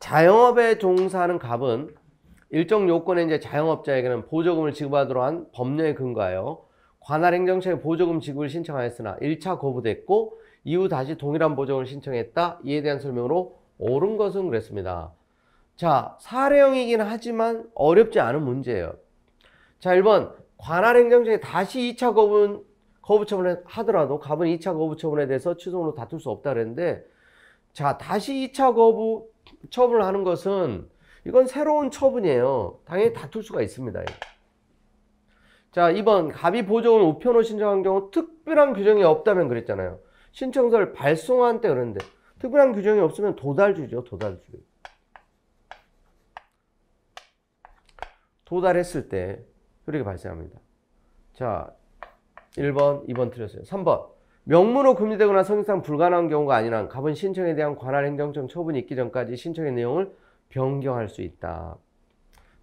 자영업에 종사하는 갑은 일정 요건에 이제 자영업자에게는 보조금을 지급하도록 한 법령에 근거하여 관할 행정처에 보조금 지급을 신청하였으나 1차 거부됐고 이후 다시 동일한 보조금을 신청했다. 이에 대한 설명으로 옳은 것은 그랬습니다. 자, 사례형이긴 하지만 어렵지 않은 문제예요. 자 1번 관할행정청에 다시 2차 거분 거부 처분을 하더라도 갑은 2차 거부 처분에 대해서 취소로 다툴 수 없다 그랬는데 자 다시 2차 거부 처분을 하는 것은 이건 새로운 처분이에요 당연히 다툴 수가 있습니다 자 2번 갑이 보조금 우편호 신청한 경우 특별한 규정이 없다면 그랬잖아요 신청서를 발송한 때그랬는데 특별한 규정이 없으면 도달주죠 도달주 도달했을 때 그렇게 발생합니다. 자, 1번, 2번 틀렸어요. 3번. 명문으로 금지되거나 성립상 불가능한 경우가 아니란 갑은 신청에 대한 관할 행정청 처분이 있기 전까지 신청의 내용을 변경할 수 있다.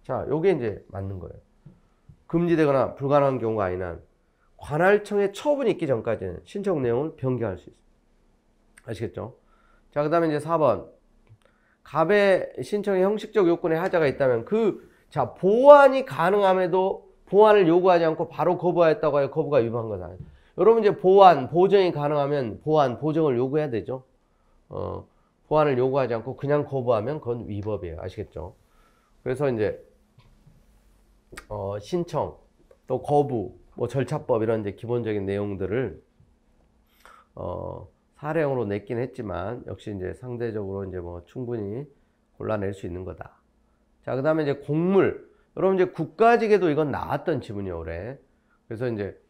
자, 요게 이제 맞는 거예요. 금지되거나 불가능한 경우가 아니란 관할청의 처분이 있기 전까지는 신청 내용을 변경할 수 있어요. 아시겠죠? 자, 그 다음에 이제 4번. 갑의 신청의 형식적 요건에 하자가 있다면 그, 자, 보완이 가능함에도 보완을 요구하지 않고 바로 거부하였다고 하여 거부가 위반한 건아요 여러분 이제 보완, 보정이 가능하면 보완, 보정을 요구해야 되죠. 어, 보완을 요구하지 않고 그냥 거부하면 그건 위법이에요. 아시겠죠? 그래서 이제 어, 신청, 또 거부, 뭐 절차법 이런 이제 기본적인 내용들을 어, 사례형으로 냈긴 했지만 역시 이제 상대적으로 이제 뭐 충분히 골라낼 수 있는 거다. 자, 그다음에 이제 곡물 여러분 이제 국가직에도 이건 나왔던 지문이요 올해. 그래서 이제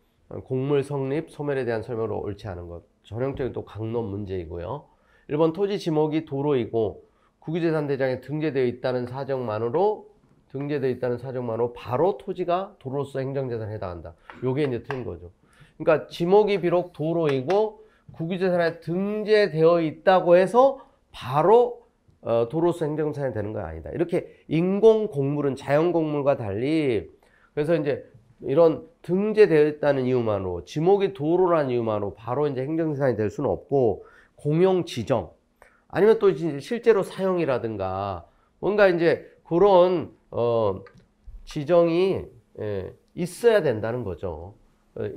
곡물 성립 소멸에 대한 설명으로 옳지 않은 것. 전형적인 또 강론 문제이고요. 1번 토지 지목이 도로이고 국유재산대장에 등재되어 있다는 사정만으로 등재되어 있다는 사정만으로 바로 토지가 도로로서 행정재산에 해당한다. 요게 이제 틀린 거죠. 그러니까 지목이 비록 도로이고 국유재산에 등재되어 있다고 해서 바로 어, 도로서 행정사이 되는 건 아니다. 이렇게 인공 곡물은 자연 곡물과 달리 그래서 이제 이런 등재되어 있다는 이유만으로 지목이 도로라는 이유만으로 바로 이제 행정사안이 될 수는 없고 공용 지정 아니면 또 이제 실제로 사용이라든가 뭔가 이제 그런 어 지정이 예, 있어야 된다는 거죠. 어,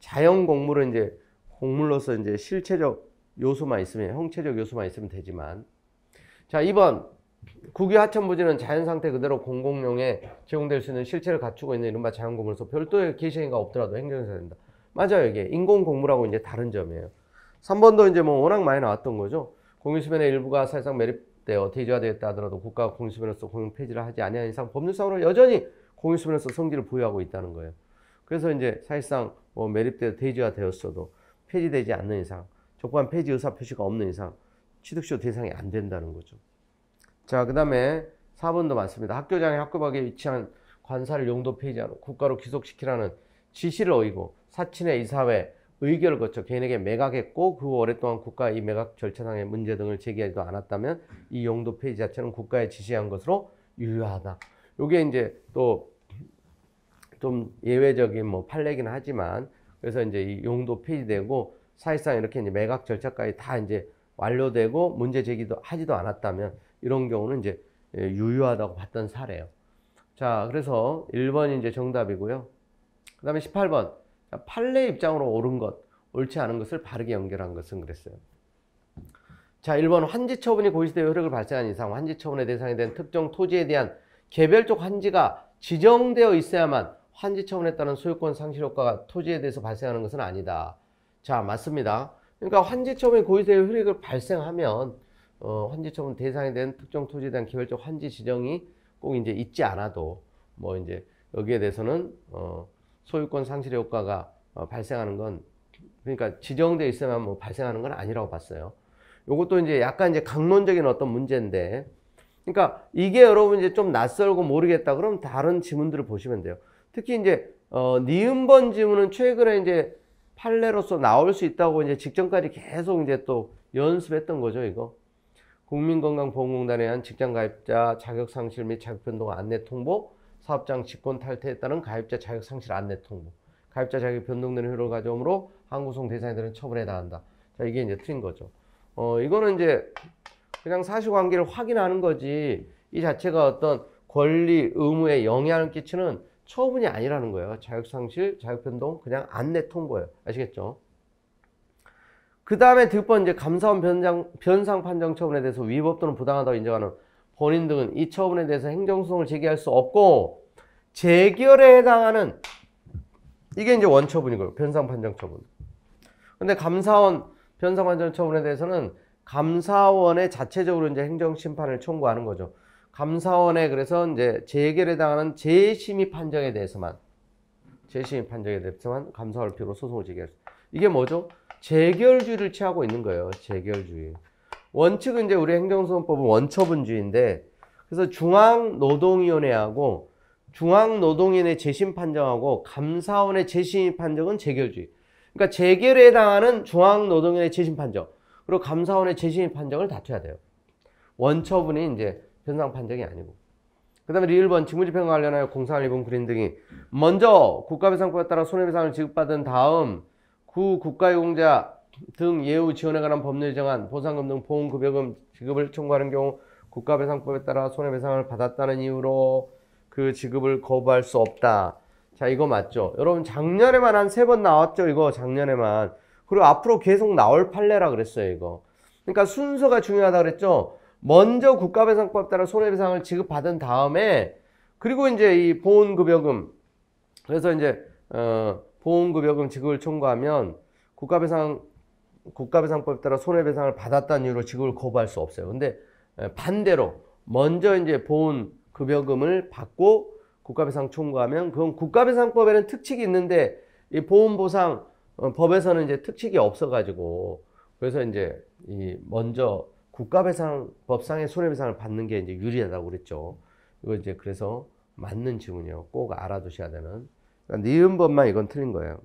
자연 곡물은 이제 곡물로서 이제 실체적 요소만 있으면 형체적 요소만 있으면 되지만 자, 2번. 국유 하천부지는 자연상태 그대로 공공용에 제공될 수 있는 실체를 갖추고 있는 이른바 자연공물로서 별도의 게시행가 위 없더라도 행정에서 된다. 맞아요. 이게 인공공물하고 이제 다른 점이에요. 3번도 이제 뭐 워낙 많이 나왔던 거죠. 공유수변의 일부가 사실상 매립되어 대지화되었다 하더라도 국가가 공유수변으로서 공유 폐지를 하지 아니한 이상 법률상으로 여전히 공유수변으로서 성질을 보유하고 있다는 거예요. 그래서 이제 사실상 뭐 매립되어 대지화되었어도 폐지되지 않는 이상, 조건 폐지 의사 표시가 없는 이상 취득시효 대상이 안 된다는 거죠. 자, 그 다음에 4번도 많습니다. 학교장의 학교 밖에 위치한 관사를 용도 폐지 하는 국가로 귀속시키라는 지시를 어기고 사친의 이사회 의결을 거쳐 개인에게 매각했고 그후 오랫동안 국가의 이 매각 절차상의 문제 등을 제기하지도 않았다면 이 용도 폐지 자체는 국가에 지시한 것으로 유효하다. 요게 이제 또 좀 예외적인 뭐 판례긴 하지만 그래서 이제 이 용도 폐지되고 사실상 이렇게 이제 매각 절차까지 다 이제 완료되고 문제 제기도 하지도 않았다면 이런 경우는 이제 예, 유효하다고 봤던 사례예요. 자, 그래서 1번이 이제 정답이고요. 그 다음에 18번. 판례 입장으로 옳은 것, 옳지 않은 것을 바르게 연결한 것은 그랬어요. 자, 1번 환지 처분이 고시되어 효력을 발생한 이상 환지 처분의 대상이 된 특정 토지에 대한 개별적 환지가 지정되어 있어야만 환지 처분에 따른 소유권 상실 효과가 토지에 대해서 발생하는 것은 아니다. 자, 맞습니다. 그러니까 환지처분이 고의세의 효력을 발생하면 어, 환지처분 대상이 된 특정 토지에 대한 개별적 환지 지정이 꼭 이제 있지 않아도 뭐 이제 여기에 대해서는 어, 소유권 상실의 효과가 어, 발생하는 건 그러니까 지정돼 있으면 뭐 발생하는 건 아니라고 봤어요. 요것도 이제 약간 이제 강론적인 어떤 문제인데 그러니까 이게 여러분 이제 좀 낯설고 모르겠다 그러면 다른 지문들을 보시면 돼요. 특히 이제 어, 니은번 지문은 최근에 이제 판례로서 나올 수 있다고 이제 직전까지 계속 이제 또 연습했던 거죠, 이거. 국민건강보험공단에 의한 직장가입자 자격상실 및 자격변동 안내 통보, 사업장 직권 탈퇴에 따른 가입자 자격상실 안내 통보, 가입자 자격 변동되는 효력을 가져오므로 항구송 대상자들은 처분에 해당한다. 자, 이게 이제 틀린 거죠. 어, 이거는 이제 그냥 사실관계를 확인하는 거지, 이 자체가 어떤 권리, 의무에 영향을 끼치는 처분이 아니라는 거예요. 자격상실, 자격변동, 그냥 안내 통보예요. 아시겠죠? 그 다음에 득번 이제 감사원 변상, 변상 판정 처분에 대해서 위법 또는 부당하다고 인정하는 본인 등은 이 처분에 대해서 행정소송을 제기할 수 없고 재결에 해당하는 이게 이제 원처분이고요. 변상 판정 처분. 근데 감사원 변상 판정 처분에 대해서는 감사원의 자체적으로 이제 행정 심판을 청구하는 거죠. 감사원에 그래서 이제 재결에 당하는 재심의 판정에 대해서만 재심의 판정에 대해서만 감사할 필요로 소송을 제기할 수 이게 뭐죠? 재결주의를 취하고 있는 거예요. 재결주의. 원칙은 이제 우리 행정소송법은 원처분주의인데 그래서 중앙노동위원회하고 중앙노동위원회 재심 판정하고 감사원의 재심 판정은 재결주의. 그러니까 재결에 해당하는 중앙노동위원회 재심 판정 그리고 감사원의 재심 판정을 다퉈야 돼요. 원처분이 이제 현상 판정이 아니고 그 다음에 리1번 직무집행 관련하여 공상 1번 그린 등이 먼저 국가배상법에 따라 손해배상을 지급받은 다음 구 국가유공자 등 예우 지원에 관한 법률 정한 보상금 등 보험급여금 지급을 청구하는 경우 국가배상법에 따라 손해배상을 받았다는 이유로 그 지급을 거부할 수 없다. 자 이거 맞죠? 여러분 작년에만 한 세 번 나왔죠 이거 작년에만 그리고 앞으로 계속 나올 판례라 그랬어요 이거 그러니까 순서가 중요하다 그랬죠? 먼저 국가배상법 따라 손해배상을 지급받은 다음에 그리고 이제 이 보험급여금 그래서 이제 어, 보험급여금 지급을 청구하면 국가배상 국가배상법에 따라 손해배상을 받았다는 이유로 지급을 거부할 수 없어요. 근데 반대로 먼저 이제 보험급여금을 받고 국가배상 청구하면 그건 국가배상법에는 특칙이 있는데 이 보험보상 어, 법에서는 이제 특칙이 없어가지고 그래서 이제 이 먼저 국가배상 법상의 손해배상을 받는 게 이제 유리하다고 그랬죠. 이거 이제 그래서 맞는 질문이에요. 꼭 알아두셔야 되는. 그러니까 니은 법만 이건 틀린 거예요.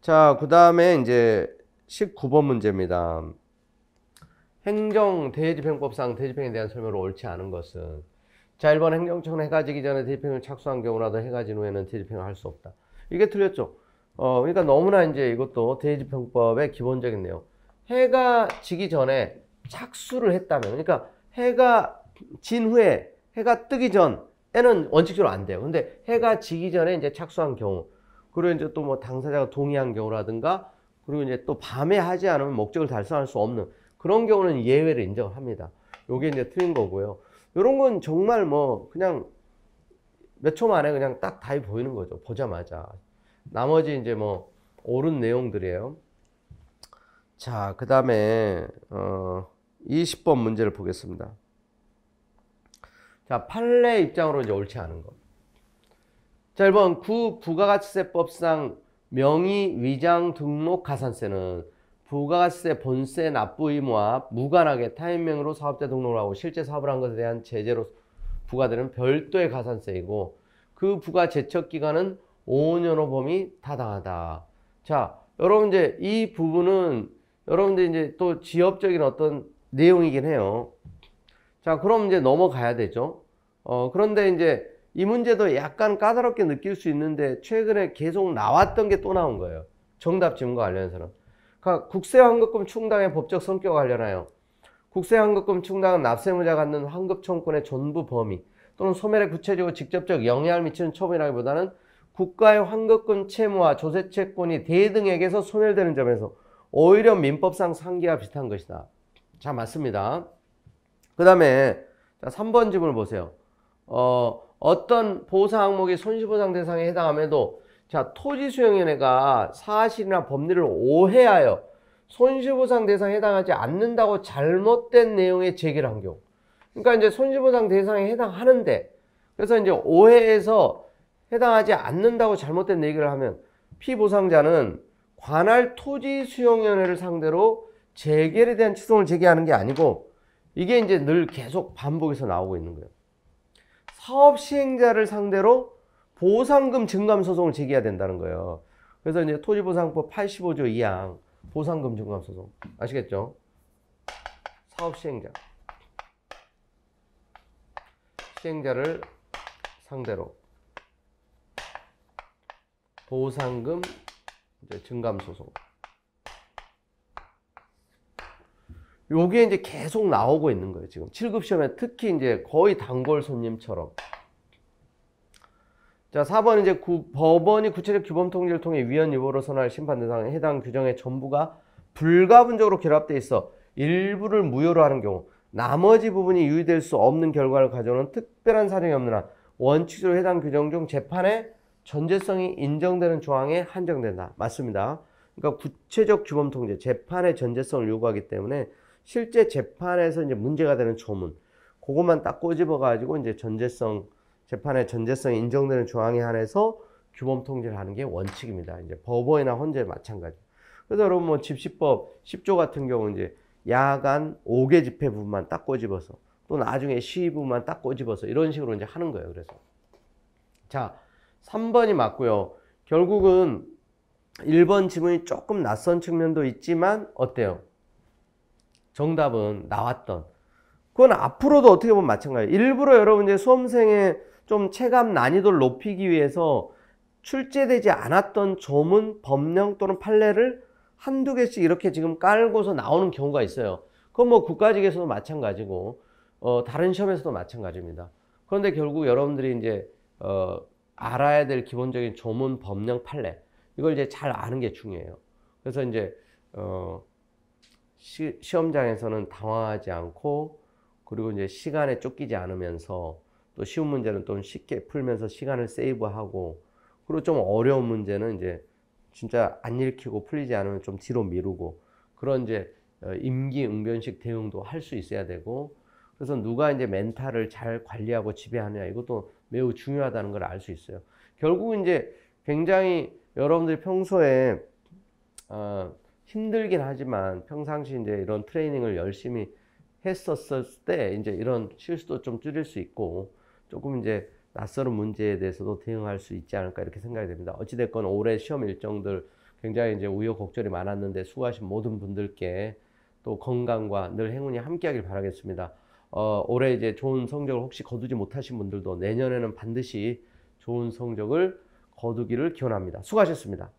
자, 그 다음에 이제 19번 문제입니다. 행정 대집행법상 대집행에 대한 설명으로 옳지 않은 것은 자 1번 행정청은 해가 지기 전에 대집행을 착수한 경우라도 해가 진 후에는 대집행을 할 수 없다. 이게 틀렸죠. 어, 그러니까 너무나 이제 이것도 대집행법의 기본적인 내용. 해가 지기 전에 착수를 했다면 그러니까 해가 진 후에 해가 뜨기 전에는 원칙적으로 안 돼요. 근데 해가 지기 전에 이제 착수한 경우 그리고 이제 또 뭐 당사자가 동의한 경우라든가 그리고 이제 또 밤에 하지 않으면 목적을 달성할 수 없는 그런 경우는 예외를 인정을 합니다. 요게 이제 틀린 거고요. 요런 건 정말 뭐 그냥 몇 초 만에 그냥 딱 답이 보이는 거죠. 보자마자. 나머지 이제 뭐 옳은 내용들이에요. 자, 그 다음에 어, 20번 문제를 보겠습니다. 자, 판례 입장으로 이제 옳지 않은 것. 자, 1번 구 부가가치세법상 명의 위장 등록 가산세는 부가가치세 본세 납부 의무와 무관하게 타인명으로 사업자 등록을 하고 실제 사업을 한 것에 대한 제재로 부과되는 별도의 가산세이고 그 부가 제척 기간은 5년호 범위 타당하다. 자, 여러분 이제 이 부분은 여러분들 이제 또 지엽적인 어떤 내용이긴 해요. 자, 그럼 이제 넘어가야 되죠. 어, 그런데 이제 이 문제도 약간 까다롭게 느낄 수 있는데 최근에 계속 나왔던 게 또 나온 거예요. 정답 지문과 관련해서는. 그러니까 국세환급금 충당의 법적 성격 관련하여 국세환급금 충당은 납세무자 갖는 환급청구권의 전부 범위 또는 소멸에 구체적으로 직접적 영향을 미치는 처분이라기보다는 국가의 환급금 채무와 조세채권이 대등에게서 소멸되는 점에서 오히려 민법상 상기와 비슷한 것이다. 자, 맞습니다. 그 다음에 자, 3번 질문을 보세요. 어, 어떤 보상 항목이 손실보상 대상에 해당함에도 자, 토지수용위회가 사실이나 법리를 오해하여 손실보상 대상에 해당하지 않는다고 잘못된 내용의 제기를 한 경우. 그러니까 이제 손실보상 대상에 해당하는데 그래서 이제 오해해서 해당하지 않는다고 잘못된 얘기를 하면 피보상자는 관할 토지 수용위원회를 상대로 재개에 대한 취소를 제기하는 게 아니고 이게 이제 늘 계속 반복해서 나오고 있는 거예요. 사업 시행자를 상대로 보상금 증감 소송을 제기해야 된다는 거예요. 그래서 이제 토지보상법 85조 2항 보상금 증감 소송 아시겠죠? 사업 시행자 시행자를 상대로 보상금 이제 증감소송. 요게 이제 계속 나오고 있는 거예요, 지금. 7급 시험에 특히 이제 거의 단골 손님처럼. 자, 4번 이제 구, 법원이 구체적 규범 통제를 통해 위헌 유보로 선할 심판 대상에 해당 규정의 전부가 불가분적으로 결합돼 있어 일부를 무효로 하는 경우 나머지 부분이 유의될 수 없는 결과를 가져오는 특별한 사정이 없는 한 원칙적으로 해당 규정 중 재판에 전제성이 인정되는 조항에 한정된다. 맞습니다. 그러니까 구체적 규범 통제, 재판의 전제성을 요구하기 때문에 실제 재판에서 이제 문제가 되는 조문, 그것만 딱 꼬집어 가지고 이제 전제성 재판의 전제성이 인정되는 조항에 한해서 규범 통제를 하는 게 원칙입니다. 이제 법원이나 헌재 마찬가지. 그래서 여러분 뭐 집시법 10조 같은 경우 이제 야간 5개 집회 부분만 딱 꼬집어서 또 나중에 시위 부분만 딱 꼬집어서 이런 식으로 이제 하는 거예요. 그래서 자, 3번이 맞고요. 결국은 1번 지문이 조금 낯선 측면도 있지만 어때요? 정답은 나왔던 그건 앞으로도 어떻게 보면 마찬가지예요. 일부러 여러분 이제 수험생의 좀 체감 난이도를 높이기 위해서 출제되지 않았던 조문, 법령 또는 판례를 한두 개씩 이렇게 지금 깔고서 나오는 경우가 있어요. 그건 뭐 국가직에서도 마찬가지고 어, 다른 시험에서도 마찬가지입니다. 그런데 결국 여러분들이 이제 어, 알아야 될 기본적인 조문, 법령, 판례 이걸 이제 잘 아는 게 중요해요. 그래서 이제 어, 시, 시험장에서는 당황하지 않고 그리고 이제 시간에 쫓기지 않으면서 또 쉬운 문제는 또 쉽게 풀면서 시간을 세이브하고 그리고 좀 어려운 문제는 이제 진짜 안 읽히고 풀리지 않으면 좀 뒤로 미루고 그런 이제 어, 임기응변식 대응도 할 수 있어야 되고 그래서 누가 이제 멘탈을 잘 관리하고 지배하느냐 이것도 매우 중요하다는 걸 알 수 있어요. 결국 이제 굉장히 여러분들이 평소에 어, 힘들긴 하지만 평상시 이제 이런 트레이닝을 열심히 했었을 때 이제 이런 실수도 좀 줄일 수 있고 조금 이제 낯선 문제에 대해서도 대응할 수 있지 않을까 이렇게 생각이 됩니다. 어찌됐건 올해 시험 일정들 굉장히 이제 우여곡절이 많았는데 수고하신 모든 분들께 또 건강과 늘 행운이 함께하길 바라겠습니다. 어, 올해 이제 좋은 성적을 혹시 거두지 못하신 분들도 내년에는 반드시 좋은 성적을 거두기를 기원합니다. 수고하셨습니다.